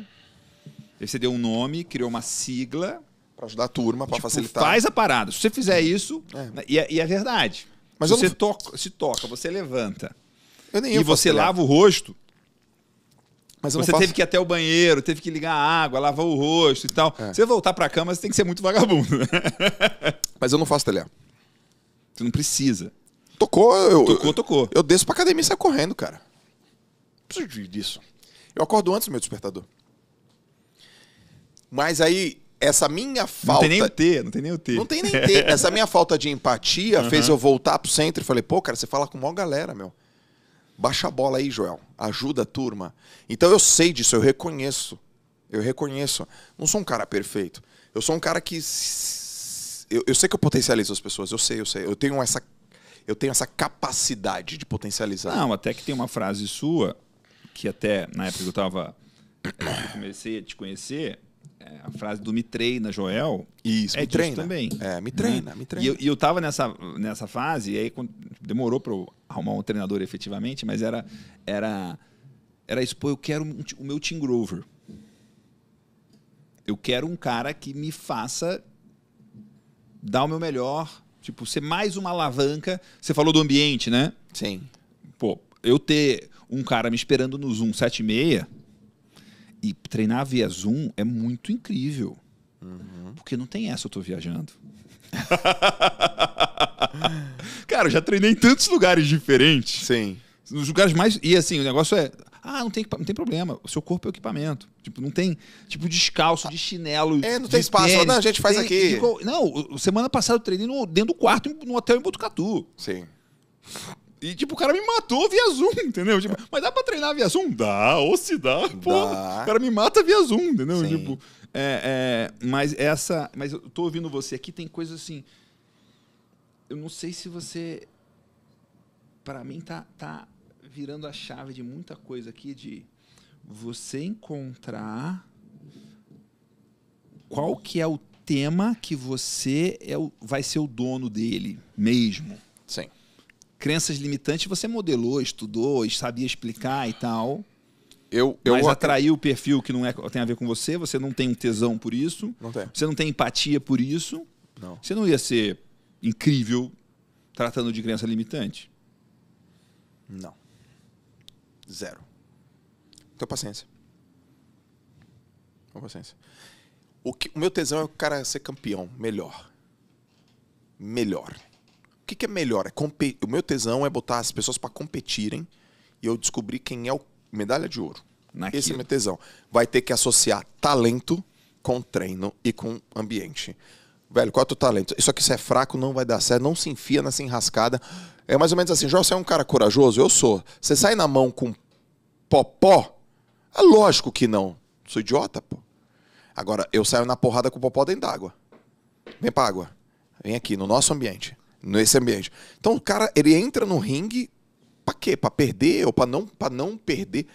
você deu um nome, criou uma sigla. Para ajudar a turma, para tipo, facilitar. Faz a parada. Se você fizer isso, é. e, é, e é verdade. Mas você não... toca, se toca, você levanta. Eu nem e eu você lava o rosto. Mas você faço... teve que ir até o banheiro, teve que ligar a água, lavar o rosto e tal. É. Você voltar para a cama, você tem que ser muito vagabundo. Mas eu não faço telhar. Você não precisa. Tocou, eu. Tocou, tocou. Eu desço pra academia e saio correndo, cara. Não preciso disso. Eu acordo antes do meu despertador. Mas aí, essa minha falta. Não tem nem o T, não tem nem o T. Não tem nem T. Essa minha falta de empatia uhum. fez eu voltar pro centro e falei, pô, cara, você fala com uma galera, meu. Baixa a bola aí, Joel. Ajuda a turma. Então eu sei disso, eu reconheço. Eu reconheço. Não sou um cara perfeito. Eu sou um cara que. Eu, eu sei que eu potencializo as pessoas. Eu sei, eu sei. Eu tenho essa. Eu tenho essa capacidade de potencializar. Não, até que tem uma frase sua, que até na época que eu tava. Eh, comecei a te conhecer, é, a frase do me treina, Joel. Isso, é me treina. também. É, me né? treina, né? me treina. E eu, e eu tava nessa, nessa fase, e aí demorou para eu arrumar um treinador efetivamente, mas era, era, era expor, eu quero um, o meu Tim Grover. Eu quero um cara que me faça dar o meu melhor, tipo, ser mais uma alavanca. Você falou do ambiente, né? Sim. Pô, eu ter um cara me esperando no Zoom 7 e meia e treinar via Zoom é muito incrível. Uhum. Porque não tem essa, eu tô viajando. Cara, eu já treinei em tantos lugares diferentes. Sim. Nos lugares mais. E assim, o negócio é. Ah, não tem, não tem problema. O seu corpo é o equipamento. Tipo, não tem. Tipo, descalço, de chinelo. É, não tem espaço. Tênis, não, a gente faz tem, aqui. De, não, semana passada eu treinei no, dentro do quarto, no hotel em Botucatu. Sim. E, tipo, o cara me matou via Zoom, entendeu? Tipo, mas dá pra treinar via Zoom? Dá, ou se dá, pô. O cara me mata via Zoom, entendeu? Sim. Tipo, é, é, mas essa. Mas eu tô ouvindo você aqui, tem coisa assim. Eu não sei se você. para mim, tá, tá virando a chave de muita coisa aqui de você encontrar qual que é o tema que você é o, vai ser o dono dele mesmo. Sim crenças limitantes você modelou, estudou, sabia explicar e tal. Eu, eu mas atraiu o perfil que não é, tem a ver com você, você não tem um tesão por isso. Não tem. Você não tem empatia por isso. Não. Você não ia ser incrível tratando de crença limitante? Não. Zero. Então, paciência. Então, paciência. O, que, o meu tesão é o cara ser campeão, melhor. Melhor que, que é melhor? É o meu tesão é botar as pessoas para competirem e eu descobrir quem é o medalha de ouro. Naquilo. Esse é meu tesão. Vai ter que associar talento com treino e com ambiente. Velho, qual é o teu talento? Isso aqui, se é fraco, não vai dar certo. Não se enfia nessa enrascada. É mais ou menos assim, Jorge, você é um cara corajoso? Eu sou. Você sai na mão com popó? É lógico que não. Sou idiota, pô. Agora, eu saio na porrada com o popó dentro d'água. Vem pra água. Vem aqui, no nosso ambiente nesse ambiente. Então o cara, ele entra no ringue pra quê? Pra perder ou pra não, pra não perder?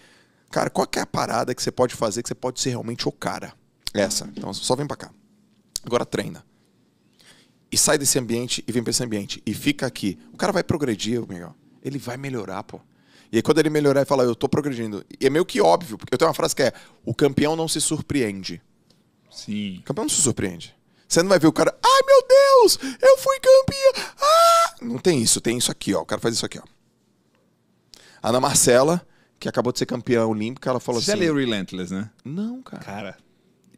Cara, qual que é a parada que você pode fazer que você pode ser realmente o cara? Essa. Então só vem pra cá. Agora treina. E sai desse ambiente e vem pra esse ambiente. E fica aqui. O cara vai progredir, Miguel. Ele vai melhorar, pô. E aí quando ele melhorar, e fala, eu tô progredindo. E é meio que óbvio, porque eu tenho uma frase que é, o campeão não se surpreende. Sim. O campeão não se surpreende. Você não vai ver o cara, ai meu Deus, eu fui campeão. Ah! Não tem isso, tem isso aqui, ó. O cara faz isso aqui, ó. Ana Marcela, que acabou de ser campeã olímpica, ela falou Você assim. Você leu Relentless, né? Não, cara. Cara,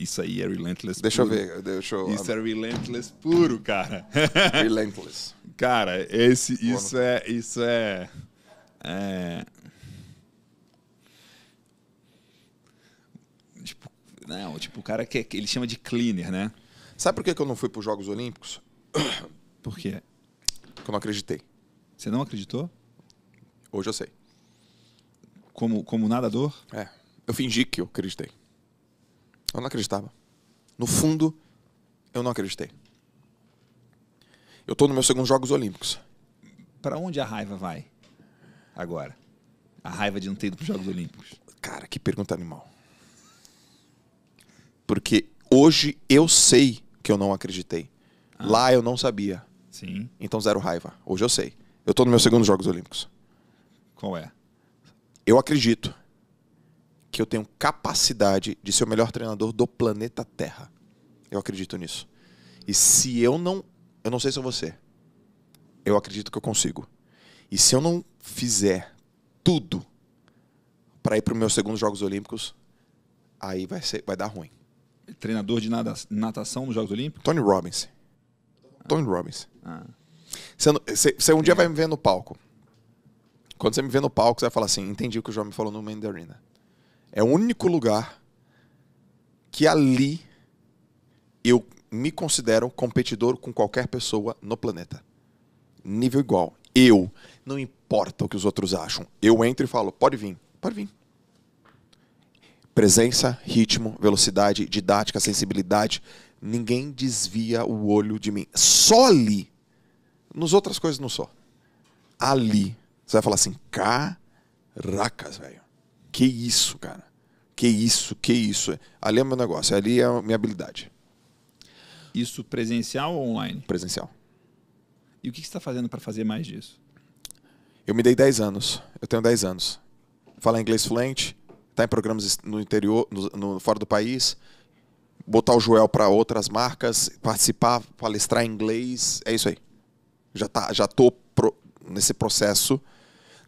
isso aí é Relentless deixa puro. Deixa eu ver, deixa eu... Isso é Relentless puro, cara. relentless. Cara, esse, é, isso é, isso é, é... Tipo, não, tipo, o cara que é, ele chama de cleaner, né? Sabe por que eu não fui para os Jogos Olímpicos? Por quê? Porque eu não acreditei. Você não acreditou? Hoje eu sei. Como, como nadador? É. Eu fingi que eu acreditei. Eu não acreditava. No fundo, eu não acreditei. Eu estou no meu segundo Jogos Olímpicos. Para onde a raiva vai agora? A raiva de não ter ido para os Jogos Olímpicos. Cara, que pergunta animal. Porque hoje eu sei que eu não acreditei. Ah. Lá eu não sabia. Sim. Então zero raiva. Hoje eu sei. Eu tô no meu segundo Jogos Olímpicos. Qual é? Eu acredito que eu tenho capacidade de ser o melhor treinador do planeta Terra. Eu acredito nisso. E se eu não, eu não sei se é você. Eu acredito que eu consigo. E se eu não fizer tudo para ir para os meus segundos Jogos Olímpicos, aí vai ser, vai dar ruim treinador de natação nos Jogos Olímpicos? Tony Robbins. Ah. Tony Robbins. Ah. Você, um é. dia vai me ver no palco. Quando você me vê no palco, você vai falar assim: entendi o que o João me falou no Mandarina. É o único lugar que ali eu me considero competidor com qualquer pessoa no planeta. Nível igual. Eu. Não importa o que os outros acham. Eu entro e falo: pode vir, pode vir. Presença, ritmo, velocidade, didática, sensibilidade. Ninguém desvia o olho de mim. Só ali. Nos outras coisas não só. Ali. Você vai falar assim: caracas, velho. Que isso, cara. Que isso, que isso. Ali é meu negócio, ali é a minha habilidade. Isso presencial ou online? Presencial. E o que você está fazendo para fazer mais disso? Eu me dei 10 anos. Eu tenho 10 anos. Falar inglês fluente, tá em programas no interior, no, no fora do país, botar o Joel para outras marcas, participar, palestrar em inglês, é isso aí. Já tá, já tô pro, nesse processo,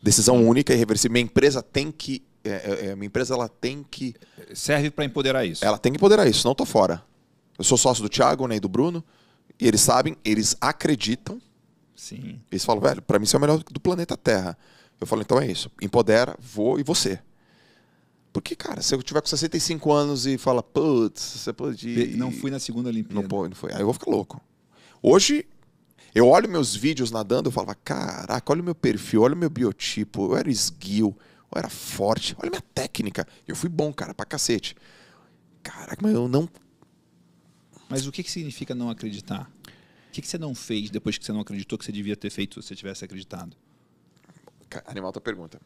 decisão única e reversível. Minha empresa tem que, é, é, é, minha empresa ela tem que serve para empoderar isso. Ela tem que empoderar isso. Não tô fora. Eu sou sócio do Thiago, nem do Bruno, e eles sabem, eles acreditam. Sim. Eles falam, velho, para mim isso é o melhor do planeta Terra. Eu falo, então é isso. Empodera, vou e você. Porque, cara, se eu tiver com 65 anos e fala, putz, você podia. Não fui na segunda Olimpíada. Não, pô, não foi. Aí eu vou ficar louco. Hoje, eu olho meus vídeos nadando, eu falo, caraca, olha o meu perfil, olha o meu biotipo, eu era esguio, eu era forte, olha a minha técnica. Eu fui bom, cara, pra cacete. Caraca, mas eu não. Mas o que, que significa não acreditar? O que, que você não fez depois que você não acreditou que você devia ter feito se você tivesse acreditado? Animal, tua pergunta.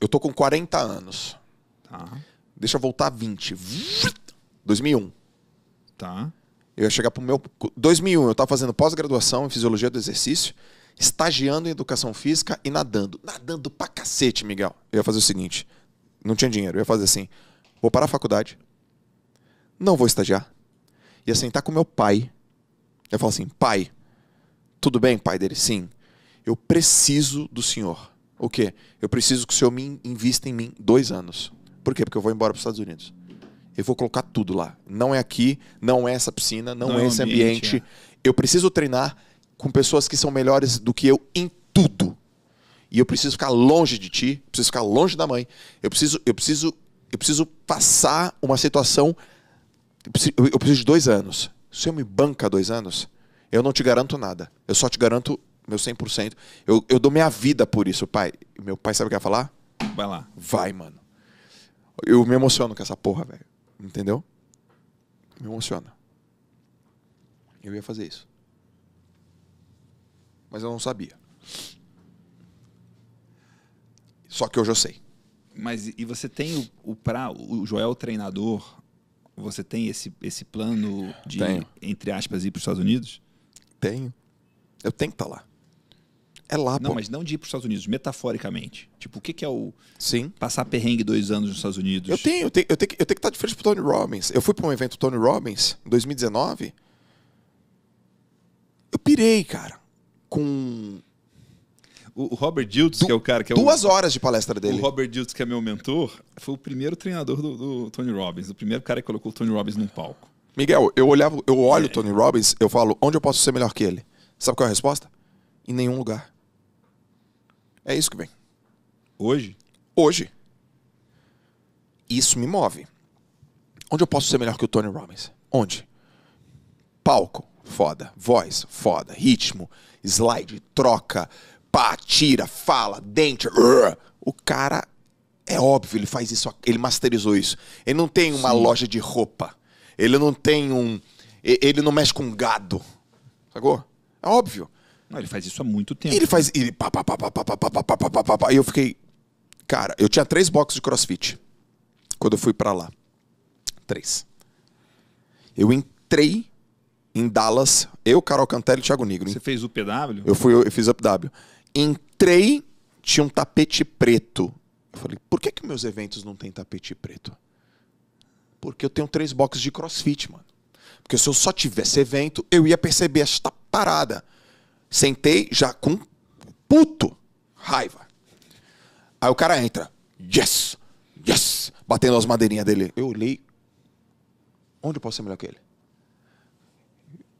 Eu tô com 40 anos. Tá. Deixa eu voltar 20. 2001. Tá. Eu ia chegar pro meu. 2001, eu tava fazendo pós-graduação em fisiologia do exercício, estagiando em educação física e nadando. Nadando pra cacete, Miguel. Eu ia fazer o seguinte: não tinha dinheiro. Eu ia fazer assim: vou parar a faculdade, não vou estagiar. Ia sentar com meu pai. Eu falo assim: pai, tudo bem, pai dele? Sim. Eu preciso do senhor o quê? Eu preciso que o senhor me invista em mim dois anos. Por quê? Porque eu vou embora para os Estados Unidos. Eu vou colocar tudo lá. Não é aqui, não é essa piscina, não, não é, é esse ambiente. ambiente. É. Eu preciso treinar com pessoas que são melhores do que eu em tudo. E eu preciso ficar longe de ti, preciso ficar longe da mãe. Eu preciso, eu preciso, eu preciso passar uma situação. Eu preciso, eu preciso de dois anos. Se eu me banca dois anos, eu não te garanto nada. Eu só te garanto meu 100%. Eu, eu dou minha vida por isso, pai. Meu pai sabe o que vai falar? Vai lá. Vai, mano. Eu me emociono com essa porra, velho. Entendeu? Me emociona. Eu ia fazer isso. Mas eu não sabia. Só que hoje eu sei. Mas e você tem o, o pra, o Joel treinador, você tem esse, esse plano de, Tenho. entre aspas, ir para os Estados Unidos? Tenho. Eu tenho que estar tá lá. É lá, Não, pô. mas não de ir para os Estados Unidos, metaforicamente. Tipo, o que, que é o. Sim. Passar perrengue dois anos nos Estados Unidos? Eu tenho, eu tenho, eu tenho, que, eu tenho que estar tá de frente pro Tony Robbins. Eu fui para um evento Tony Robbins em 2019. Eu pirei, cara. Com. O Robert Dilts, du que é o cara que é Duas o, horas de palestra dele. O Robert Dilts que é meu mentor, foi o primeiro treinador do, do Tony Robbins. O primeiro cara que colocou o Tony Robbins num palco. Miguel, eu olhava, eu olho o é. Tony Robbins, eu falo, onde eu posso ser melhor que ele? Sabe qual é a resposta? Em nenhum lugar. É isso que vem. Hoje? Hoje. Isso me move. Onde eu posso ser melhor que o Tony Robbins? Onde? Palco, foda. Voz, foda. Ritmo, slide, troca, pá, tira, fala, dente. Urgh. O cara é óbvio, ele faz isso, ele masterizou isso. Ele não tem uma Sim. loja de roupa. Ele não tem um. Ele não mexe com gado. Sacou? É óbvio. Não, ele faz isso há muito tempo. E ele faz. Ele E eu fiquei. Cara, eu tinha três boxes de crossfit quando eu fui para lá. Três. Eu entrei em Dallas, eu, Carol Cantelli e Thiago Negro. Você fez o PW? Eu, fui, eu fiz o PW. Entrei, tinha um tapete preto. Eu falei, por que, que meus eventos não tem tapete preto? Porque eu tenho três boxes de crossfit, mano. Porque se eu só tivesse evento, eu ia perceber esta parada. Sentei já com puto, raiva. Aí o cara entra. Yes! Yes! Batendo as madeirinhas dele. Eu olhei. Onde eu posso ser melhor que ele?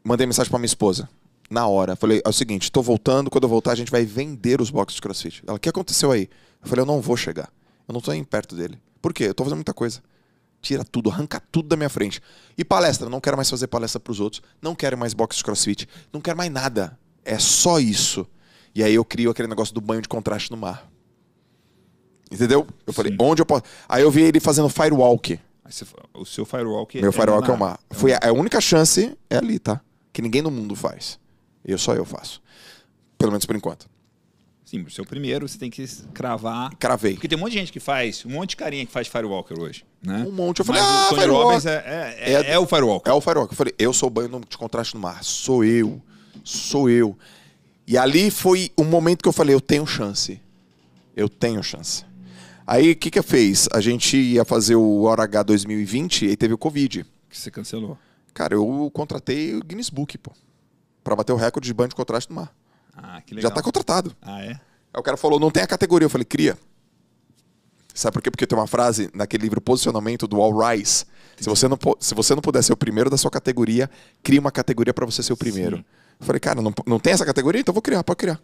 Mandei mensagem pra minha esposa. Na hora. Falei, é o seguinte, tô voltando. Quando eu voltar, a gente vai vender os boxes de crossfit. Ela, o que aconteceu aí? Eu falei, eu não vou chegar. Eu não tô nem perto dele. Por quê? Eu tô fazendo muita coisa. Tira tudo, arranca tudo da minha frente. E palestra, não quero mais fazer palestra para os outros, não quero mais box de crossfit, não quero mais nada. É só isso. E aí eu crio aquele negócio do banho de contraste no mar. Entendeu? Eu falei, Sim. onde eu posso. Aí eu vi ele fazendo firewalk. o seu firewalk Meu é firewalk é o mar. Foi a, a, única chance é ali, tá? Que ninguém no mundo faz. Eu só eu faço. Pelo menos por enquanto. Sim, o seu primeiro você tem que cravar. Cravei. Porque tem um monte de gente que faz, um monte de carinha que faz firewalker hoje. Né? Um monte. Eu falei, Mas ah, o Tony firewalk. Robbins é, é, é, é, é o firewalker. É o firewalker. Eu falei, eu sou o banho de contraste no mar. Sou eu sou eu. E ali foi o um momento que eu falei, eu tenho chance. Eu tenho chance. Aí o que que fez? A gente ia fazer o Hora H 2020 e teve o Covid. Que você cancelou. Cara, eu contratei o Guinness Book, pô. Pra bater o recorde de banho de contraste no mar. Ah, que legal. Já tá contratado. Ah, é? Aí o cara falou, não tem a categoria. Eu falei, cria. Sabe por quê? Porque tem uma frase naquele livro Posicionamento do All Rise. Se você, não, se você não puder ser o primeiro da sua categoria, crie uma categoria para você ser o primeiro. Sim. Eu falei, cara, não, não tem essa categoria? Então vou criar, pode criar.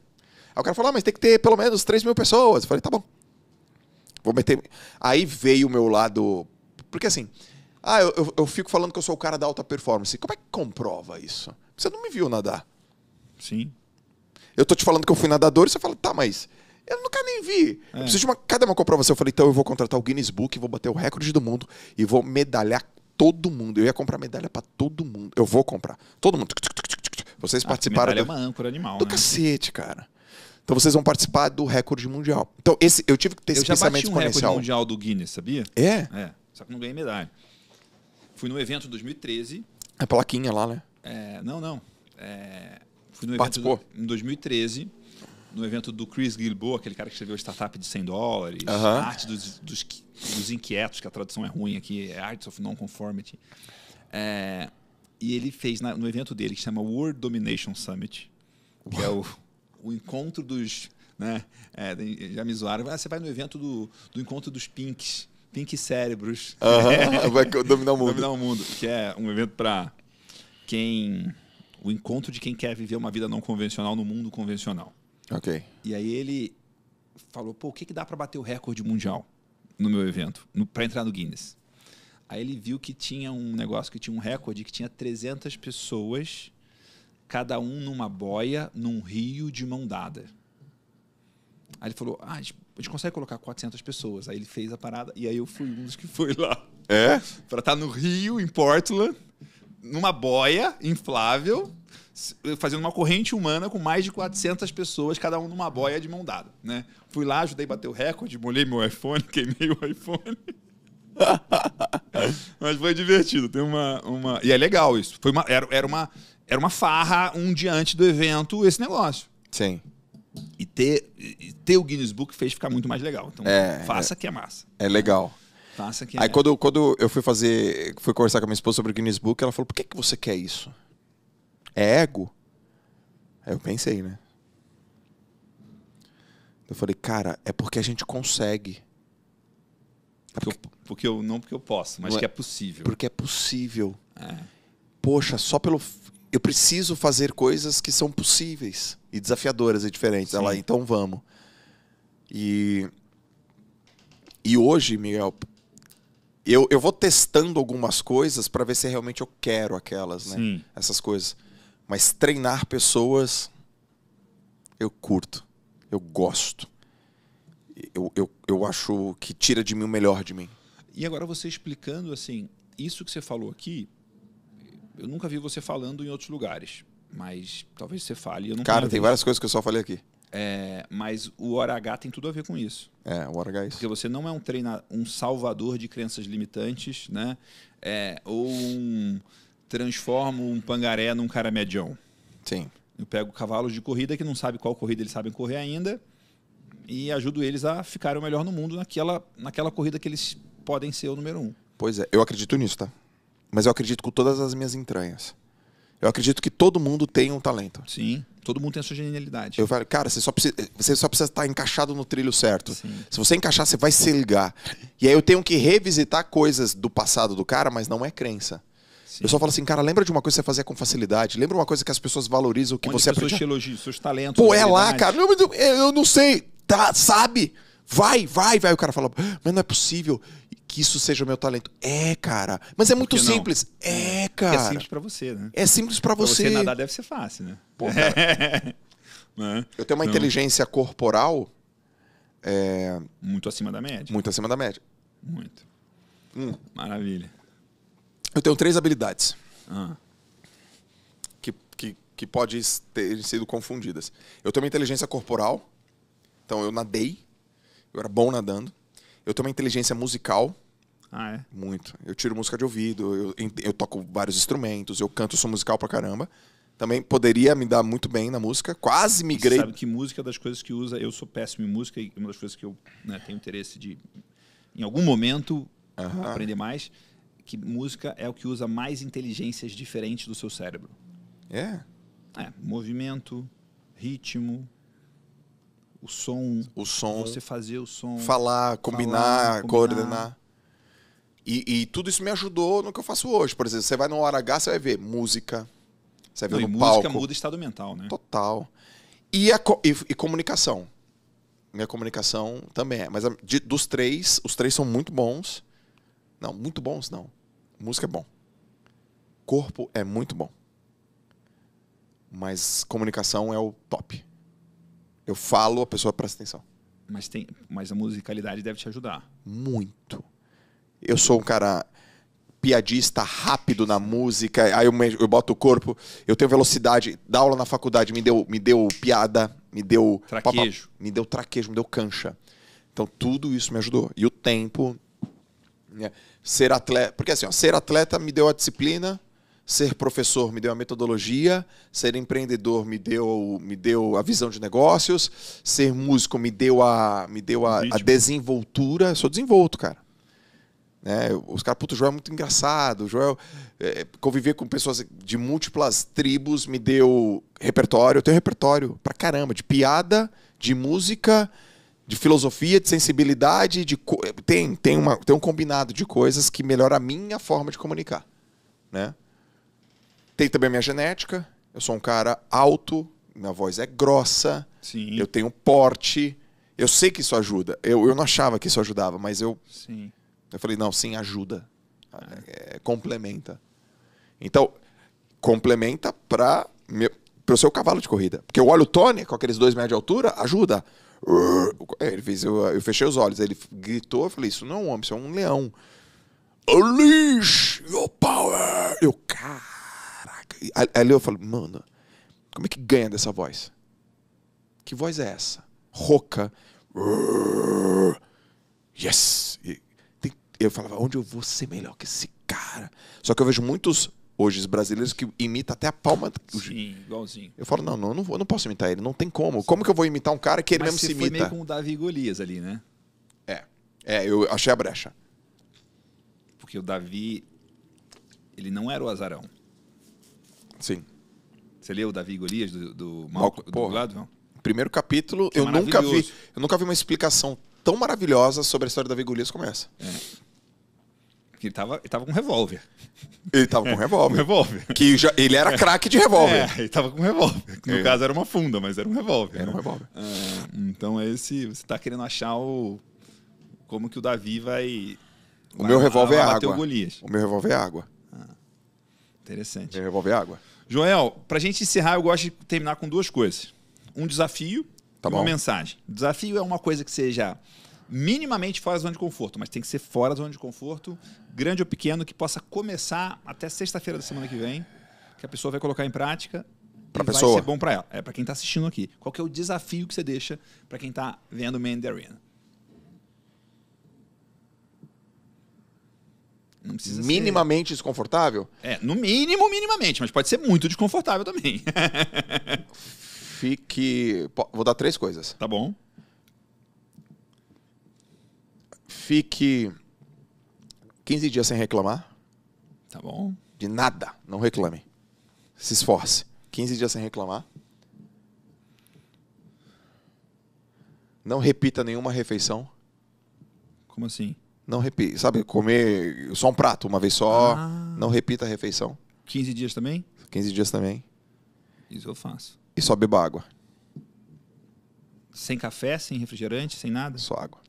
Aí o cara falou, ah, mas tem que ter pelo menos 3 mil pessoas. Eu falei, tá bom. Vou meter. Aí veio o meu lado. Porque assim, ah, eu, eu, eu fico falando que eu sou o cara da alta performance. Como é que comprova isso? Você não me viu nadar. Sim. Eu tô te falando que eu fui nadador e você fala, tá, mas eu nunca nem vi. É. Eu preciso de uma, cada uma comprovação. Eu falei, então eu vou contratar o Guinness Book, vou bater o recorde do mundo e vou medalhar todo mundo. Eu ia comprar medalha para todo mundo. Eu vou comprar. Todo mundo. Vocês ah, participaram. Medalha é do, é uma âncora animal. Do né? cacete, cara. Então vocês vão participar do recorde mundial. Então esse eu tive que ter eu esse já bati um recorde mundial do Guinness, sabia? É. É. Só que não ganhei medalha. Fui no evento 2013. É plaquinha lá, né? É, não, não. É, fui no Participou? evento do, em 2013 no evento do Chris Gilboa, aquele cara que escreveu Startup de 100 dólares, uh -huh. Arte dos, dos, dos, Inquietos, que a tradução é ruim aqui, é Arts of Nonconformity. É, e ele fez na, no evento dele, que chama World Domination Summit, que é o, o encontro dos. Né, é, já me zoaram, ah, você vai no evento do, do encontro dos Pinks, Pink Cérebros. Uh -huh. É. vai dominar o mundo. Dominar o mundo, que é um evento para quem. O encontro de quem quer viver uma vida não convencional no mundo convencional. Ok. E aí ele falou, pô, o que, que dá para bater o recorde mundial no meu evento, para entrar no Guinness? Aí ele viu que tinha um negócio que tinha um recorde que tinha 300 pessoas, cada um numa boia, num rio de mão dada. Aí ele falou, ah, a gente consegue colocar 400 pessoas. Aí ele fez a parada e aí eu fui um dos que foi lá. É? Para estar tá no Rio, em Portland numa boia inflável, fazendo uma corrente humana com mais de 400 pessoas, cada um numa boia de mão dada, né? Fui lá, ajudei a bater o recorde, molhei meu iPhone, queimei o iPhone. Mas foi divertido, tem uma, uma... E é legal isso. Foi uma, era, era, uma, era uma farra um dia antes do evento esse negócio. Sim. E ter, e ter o Guinness Book fez ficar muito mais legal. Então, é, faça é, que é massa. É legal que. É Aí é... quando, quando eu fui fazer, fui conversar com a minha esposa sobre o Guinness Book, ela falou: por que, que você quer isso? É ego? Aí eu pensei, né? Eu falei, cara, é porque a gente consegue. É porque, porque, eu, porque eu, não porque eu posso, mas que é possível. Porque é possível. É. Poxa, só pelo. Eu preciso fazer coisas que são possíveis e desafiadoras e diferentes. Ela, então vamos. E e hoje, Miguel, eu, eu vou testando algumas coisas para ver se realmente eu quero aquelas, né? Sim. Essas coisas. Mas treinar pessoas, eu curto. Eu gosto. Eu, eu, eu acho que tira de mim o melhor de mim. E agora você explicando, assim, isso que você falou aqui, eu nunca vi você falando em outros lugares. Mas talvez você fale. Cara, tem vi. várias coisas que eu só falei aqui. É, mas o hora H tem tudo a ver com isso. É, o hora H é isso. Porque você não é um treinador, um salvador de crenças limitantes, né? É, ou um transforma um pangaré num cara medião. Sim. Eu pego cavalos de corrida que não sabe qual corrida eles sabem correr ainda e ajudo eles a ficarem o melhor no mundo naquela, naquela corrida que eles podem ser o número um. Pois é, eu acredito nisso, tá? Mas eu acredito com todas as minhas entranhas. Eu acredito que todo mundo tem um talento. Sim. Todo mundo tem a sua genialidade. Eu falo, cara, você só precisa, você só precisa estar tá encaixado no trilho certo. Sim. Se você encaixar, você vai se ligar. E aí eu tenho que revisitar coisas do passado do cara, mas não é crença. Sim. Eu só falo assim, cara, lembra de uma coisa que você fazia com facilidade? Lembra uma coisa que as pessoas valorizam, que Onde você aprende? Elogio, seus talentos. Pô, é lá, cara. Eu, eu não sei. Tá, sabe? Vai, vai, vai. O cara fala, ah, mas não é possível que isso seja o meu talento. É, cara. Mas é muito simples. É, é, cara. É simples para você, né? É simples para você. Pra você nadar deve ser fácil, né? Pô, né? Eu tenho uma inteligência corporal. É... Muito acima da média. Muito acima da média. Muito. Hum. Maravilha. Eu tenho três habilidades. Ah. Que, que, que pode ter sido confundidas. Eu tenho uma inteligência corporal. Então, eu nadei. Eu era bom nadando. Eu tenho uma inteligência musical. Ah, é? Muito. Eu tiro música de ouvido, eu, eu toco vários instrumentos, eu canto, sou musical pra caramba também poderia me dar muito bem na música. Quase migrei. Você sabe que música é das coisas que usa. Eu sou péssimo em música e uma das coisas que eu né, tenho interesse de, em algum momento, aprender mais. Que música é o que usa mais inteligências diferentes do seu cérebro. É. É. Movimento, ritmo, o som, o som, você fazer o som, falar, combinar, falar, coordenar. coordenar. E, e, tudo isso me ajudou no que eu faço hoje. Por exemplo, você vai no hora H, você vai ver música, você vai ver no música palco. Música muda o estado mental, né? Total. E, a, e, e comunicação. Minha comunicação também é. Mas a, de, dos três, os três são muito bons. Não, muito bons não. Música é bom. Corpo é muito bom. Mas comunicação é o top. Eu falo, a pessoa presta atenção. Mas, tem, mas a musicalidade deve te ajudar. Muito. Eu sou um cara piadista rápido na música, aí eu, me, eu boto o corpo, eu tenho velocidade. Da aula na faculdade me deu, me deu piada, me deu. Traquejo. me deu traquejo, me deu cancha. Então tudo isso me ajudou. E o tempo. Né? Ser atleta. Porque assim, ó, ser atleta me deu a disciplina, ser professor me deu a metodologia, ser empreendedor me deu, me deu a visão de negócios, ser músico me deu a, me deu a, a desenvoltura. Eu sou desenvolto, cara. Né? Os caras, puto, o Joel é muito engraçado. Joel, é, é, conviver com pessoas de múltiplas tribos me deu repertório. Eu tenho repertório pra caramba, de piada, de música, de filosofia, de sensibilidade. De co... tem, tem, uma, tem um combinado de coisas que melhora a minha forma de comunicar. Né? Tem também a minha genética. Eu sou um cara alto, minha voz é grossa, Sim. eu tenho porte. Eu sei que isso ajuda. Eu, eu não achava que isso ajudava, mas eu. Sim. Eu falei, não, sim, ajuda. É. É, complementa. Então, complementa para o seu cavalo de corrida. Porque eu olho o Tony com aqueles dois metros de altura, ajuda. É, ele fez, eu, eu fechei os olhos, ele gritou, eu falei, isso não é um homem, isso é um leão. Unleash your power! Eu, ali eu falo, mano, como é que ganha dessa voz? Que voz é essa? Roca. Yes! E eu falava, onde eu vou ser melhor que esse cara? Só que eu vejo muitos hoje brasileiros que imitam até a palma. Sim, igualzinho. Eu falo, não, não, não, vou, não posso imitar ele, não tem como. Sim. Como que eu vou imitar um cara que ele Mas mesmo se imita? Mas meio com o Davi Golias ali, né? É, é, eu achei a brecha. Porque o Davi, ele não era o azarão. Sim. Você leu o Davi Golias do, do, Malco, do lado Primeiro capítulo, é eu nunca vi. Eu nunca vi uma explicação tão maravilhosa sobre a história da Davi Golias como essa. É. Ele tava, ele tava com um revólver. Ele tava com um revólver. um revólver. Que já, ele era craque de revólver. É, ele tava com um revólver. No é. caso era uma funda, mas era um revólver. Era né? é um revólver. então é esse, você tá querendo achar o... Como que o Davi vai... O vai, meu revólver é água. O, o meu revólver é água. Interessante. Quer revolver água? Joel, pra gente encerrar, eu gosto de terminar com duas coisas. Um desafio tá e bom. uma mensagem. Desafio é uma coisa que seja minimamente fora da zona de conforto, mas tem que ser fora da zona de conforto, grande ou pequeno, que possa começar até sexta-feira da semana que vem, que a pessoa vai colocar em prática para pessoa. vai ser bom para ela. É para quem está assistindo aqui. Qual é o desafio que você deixa para quem está vendo o Man the Arena? Não precisa Minimamente ser... desconfortável? É, no mínimo, minimamente, mas pode ser muito desconfortável também. Fique. Vou dar três coisas. Tá bom. Fique 15 dias sem reclamar. Tá bom. De nada. Não reclame. Se esforce. 15 dias sem reclamar. Não repita nenhuma refeição. Como assim? Não repita. Sabe, comer só um prato uma vez só. Ah. Não repita a refeição. 15 dias também? 15 dias também. Isso eu faço. E só beba água. Sem café, sem refrigerante, sem nada? Só água.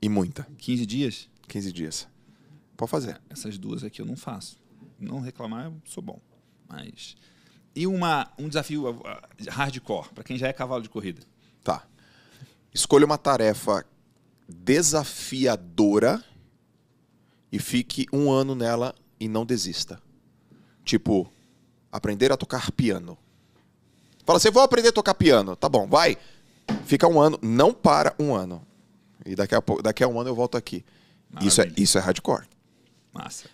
E muita. 15 dias? 15 dias. Pode fazer. Essas duas aqui eu não faço. Não reclamar, eu sou bom. Mas. E uma, um desafio ah, hardcore, para quem já é cavalo de corrida. Tá. Escolha uma tarefa desafiadora e fique um ano nela e não desista. Tipo, aprender a tocar piano. Fala assim, vou aprender a tocar piano. Tá bom, vai. Fica um ano, não para um ano. E daqui a, pouco, daqui a um ano eu volto aqui. Isso é, isso é hardcore. Massa.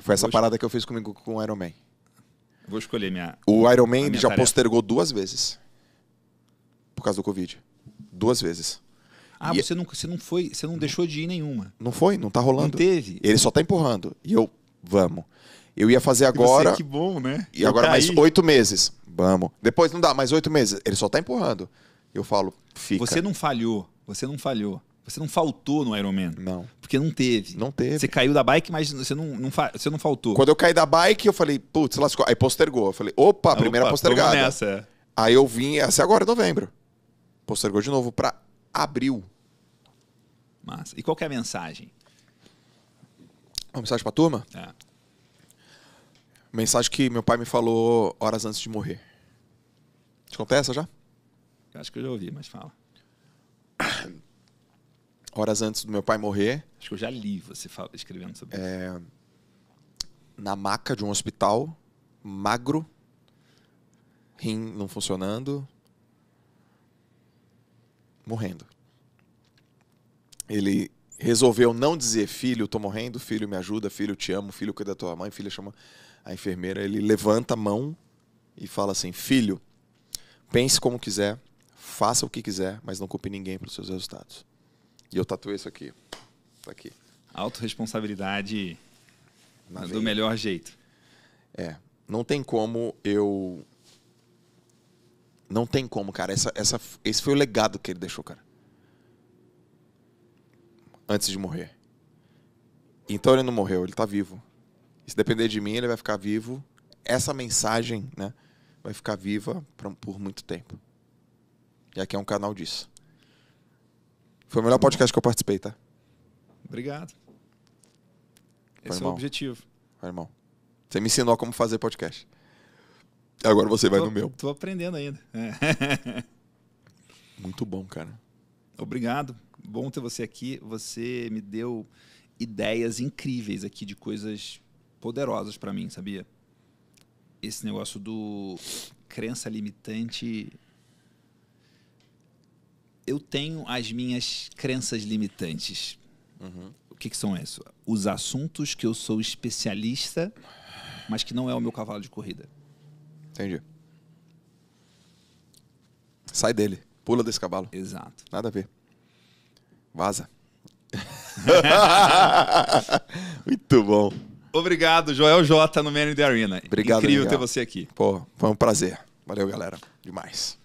Foi essa parada que eu fiz comigo com o Iron Man. Vou escolher minha. O Iron Man ele já tarefa. postergou duas vezes. Por causa do Covid. Duas vezes. Ah, e você, não, você não foi, você não, não deixou de ir nenhuma. Não foi, não tá rolando. Não teve. Ele só tá empurrando. E eu, vamos. Eu ia fazer agora. você, que bom, né? E eu agora caí. Tá mais oito meses. Vamos. Depois não dá, mais oito meses. Ele só tá empurrando. Eu falo, fica. Você não falhou. Você não falhou. Você não faltou no Ironman. Não. Porque não teve. Não teve. Você caiu da bike, mas você não, não, você não faltou. Quando eu caí da bike, eu falei, putz, lascou. Aí postergou. Eu falei, opa, primeira opa, postergada. Nessa. Aí eu vim, até assim, agora, novembro. Postergou de novo pra abril. Mas, e qual é a mensagem? Uma mensagem pra turma? É. Mensagem que meu pai me falou horas antes de morrer. Te contei já? Eu acho que eu já ouvi, mas fala. Horas antes do meu pai morrer. Acho que eu já li você escrevendo sobre é, isso. Na maca de um hospital, magro, rim não funcionando, morrendo. Ele resolveu não dizer, filho, estou morrendo, filho, me ajuda, filho, te amo, filho, cuida da tua mãe, filho, chama a enfermeira. Ele levanta a mão e fala assim, filho, pense como quiser, faça o que quiser, mas não culpe ninguém pelos seus resultados. E eu tatuei isso aqui. Tá aqui. Autoresponsabilidade do melhor jeito. É. Não tem como eu não tem como, cara. Essa, essa, esse foi o legado que ele deixou, cara. Antes de morrer. Então ele não morreu, ele está vivo. E se depender de mim, ele vai ficar vivo. Essa mensagem, né? Vai ficar viva pra, por muito tempo. E aqui é um canal disso. Foi o melhor podcast que eu participei, tá? Obrigado. Foi Esse irmão. é o objetivo. Vai, irmão. Você me ensinou como fazer podcast. Agora você tô, vai no meu. Tô aprendendo ainda. É. Muito bom, cara. Obrigado. Bom ter você aqui. Você me deu ideias incríveis aqui de coisas poderosas para mim, sabia? Esse negócio do crença limitante. Eu tenho as minhas crenças limitantes. Uhum. O que, que são isso? Os assuntos que eu sou especialista, mas que não é o meu cavalo de corrida. Entendi. Sai dele. Pula desse cavalo. Exato. Nada a ver. Vaza. Muito bom. Obrigado, Joel J no Man in the Arena. Obrigado, Incrível amiga. ter você aqui. Pô, foi um prazer. Valeu, galera. Demais.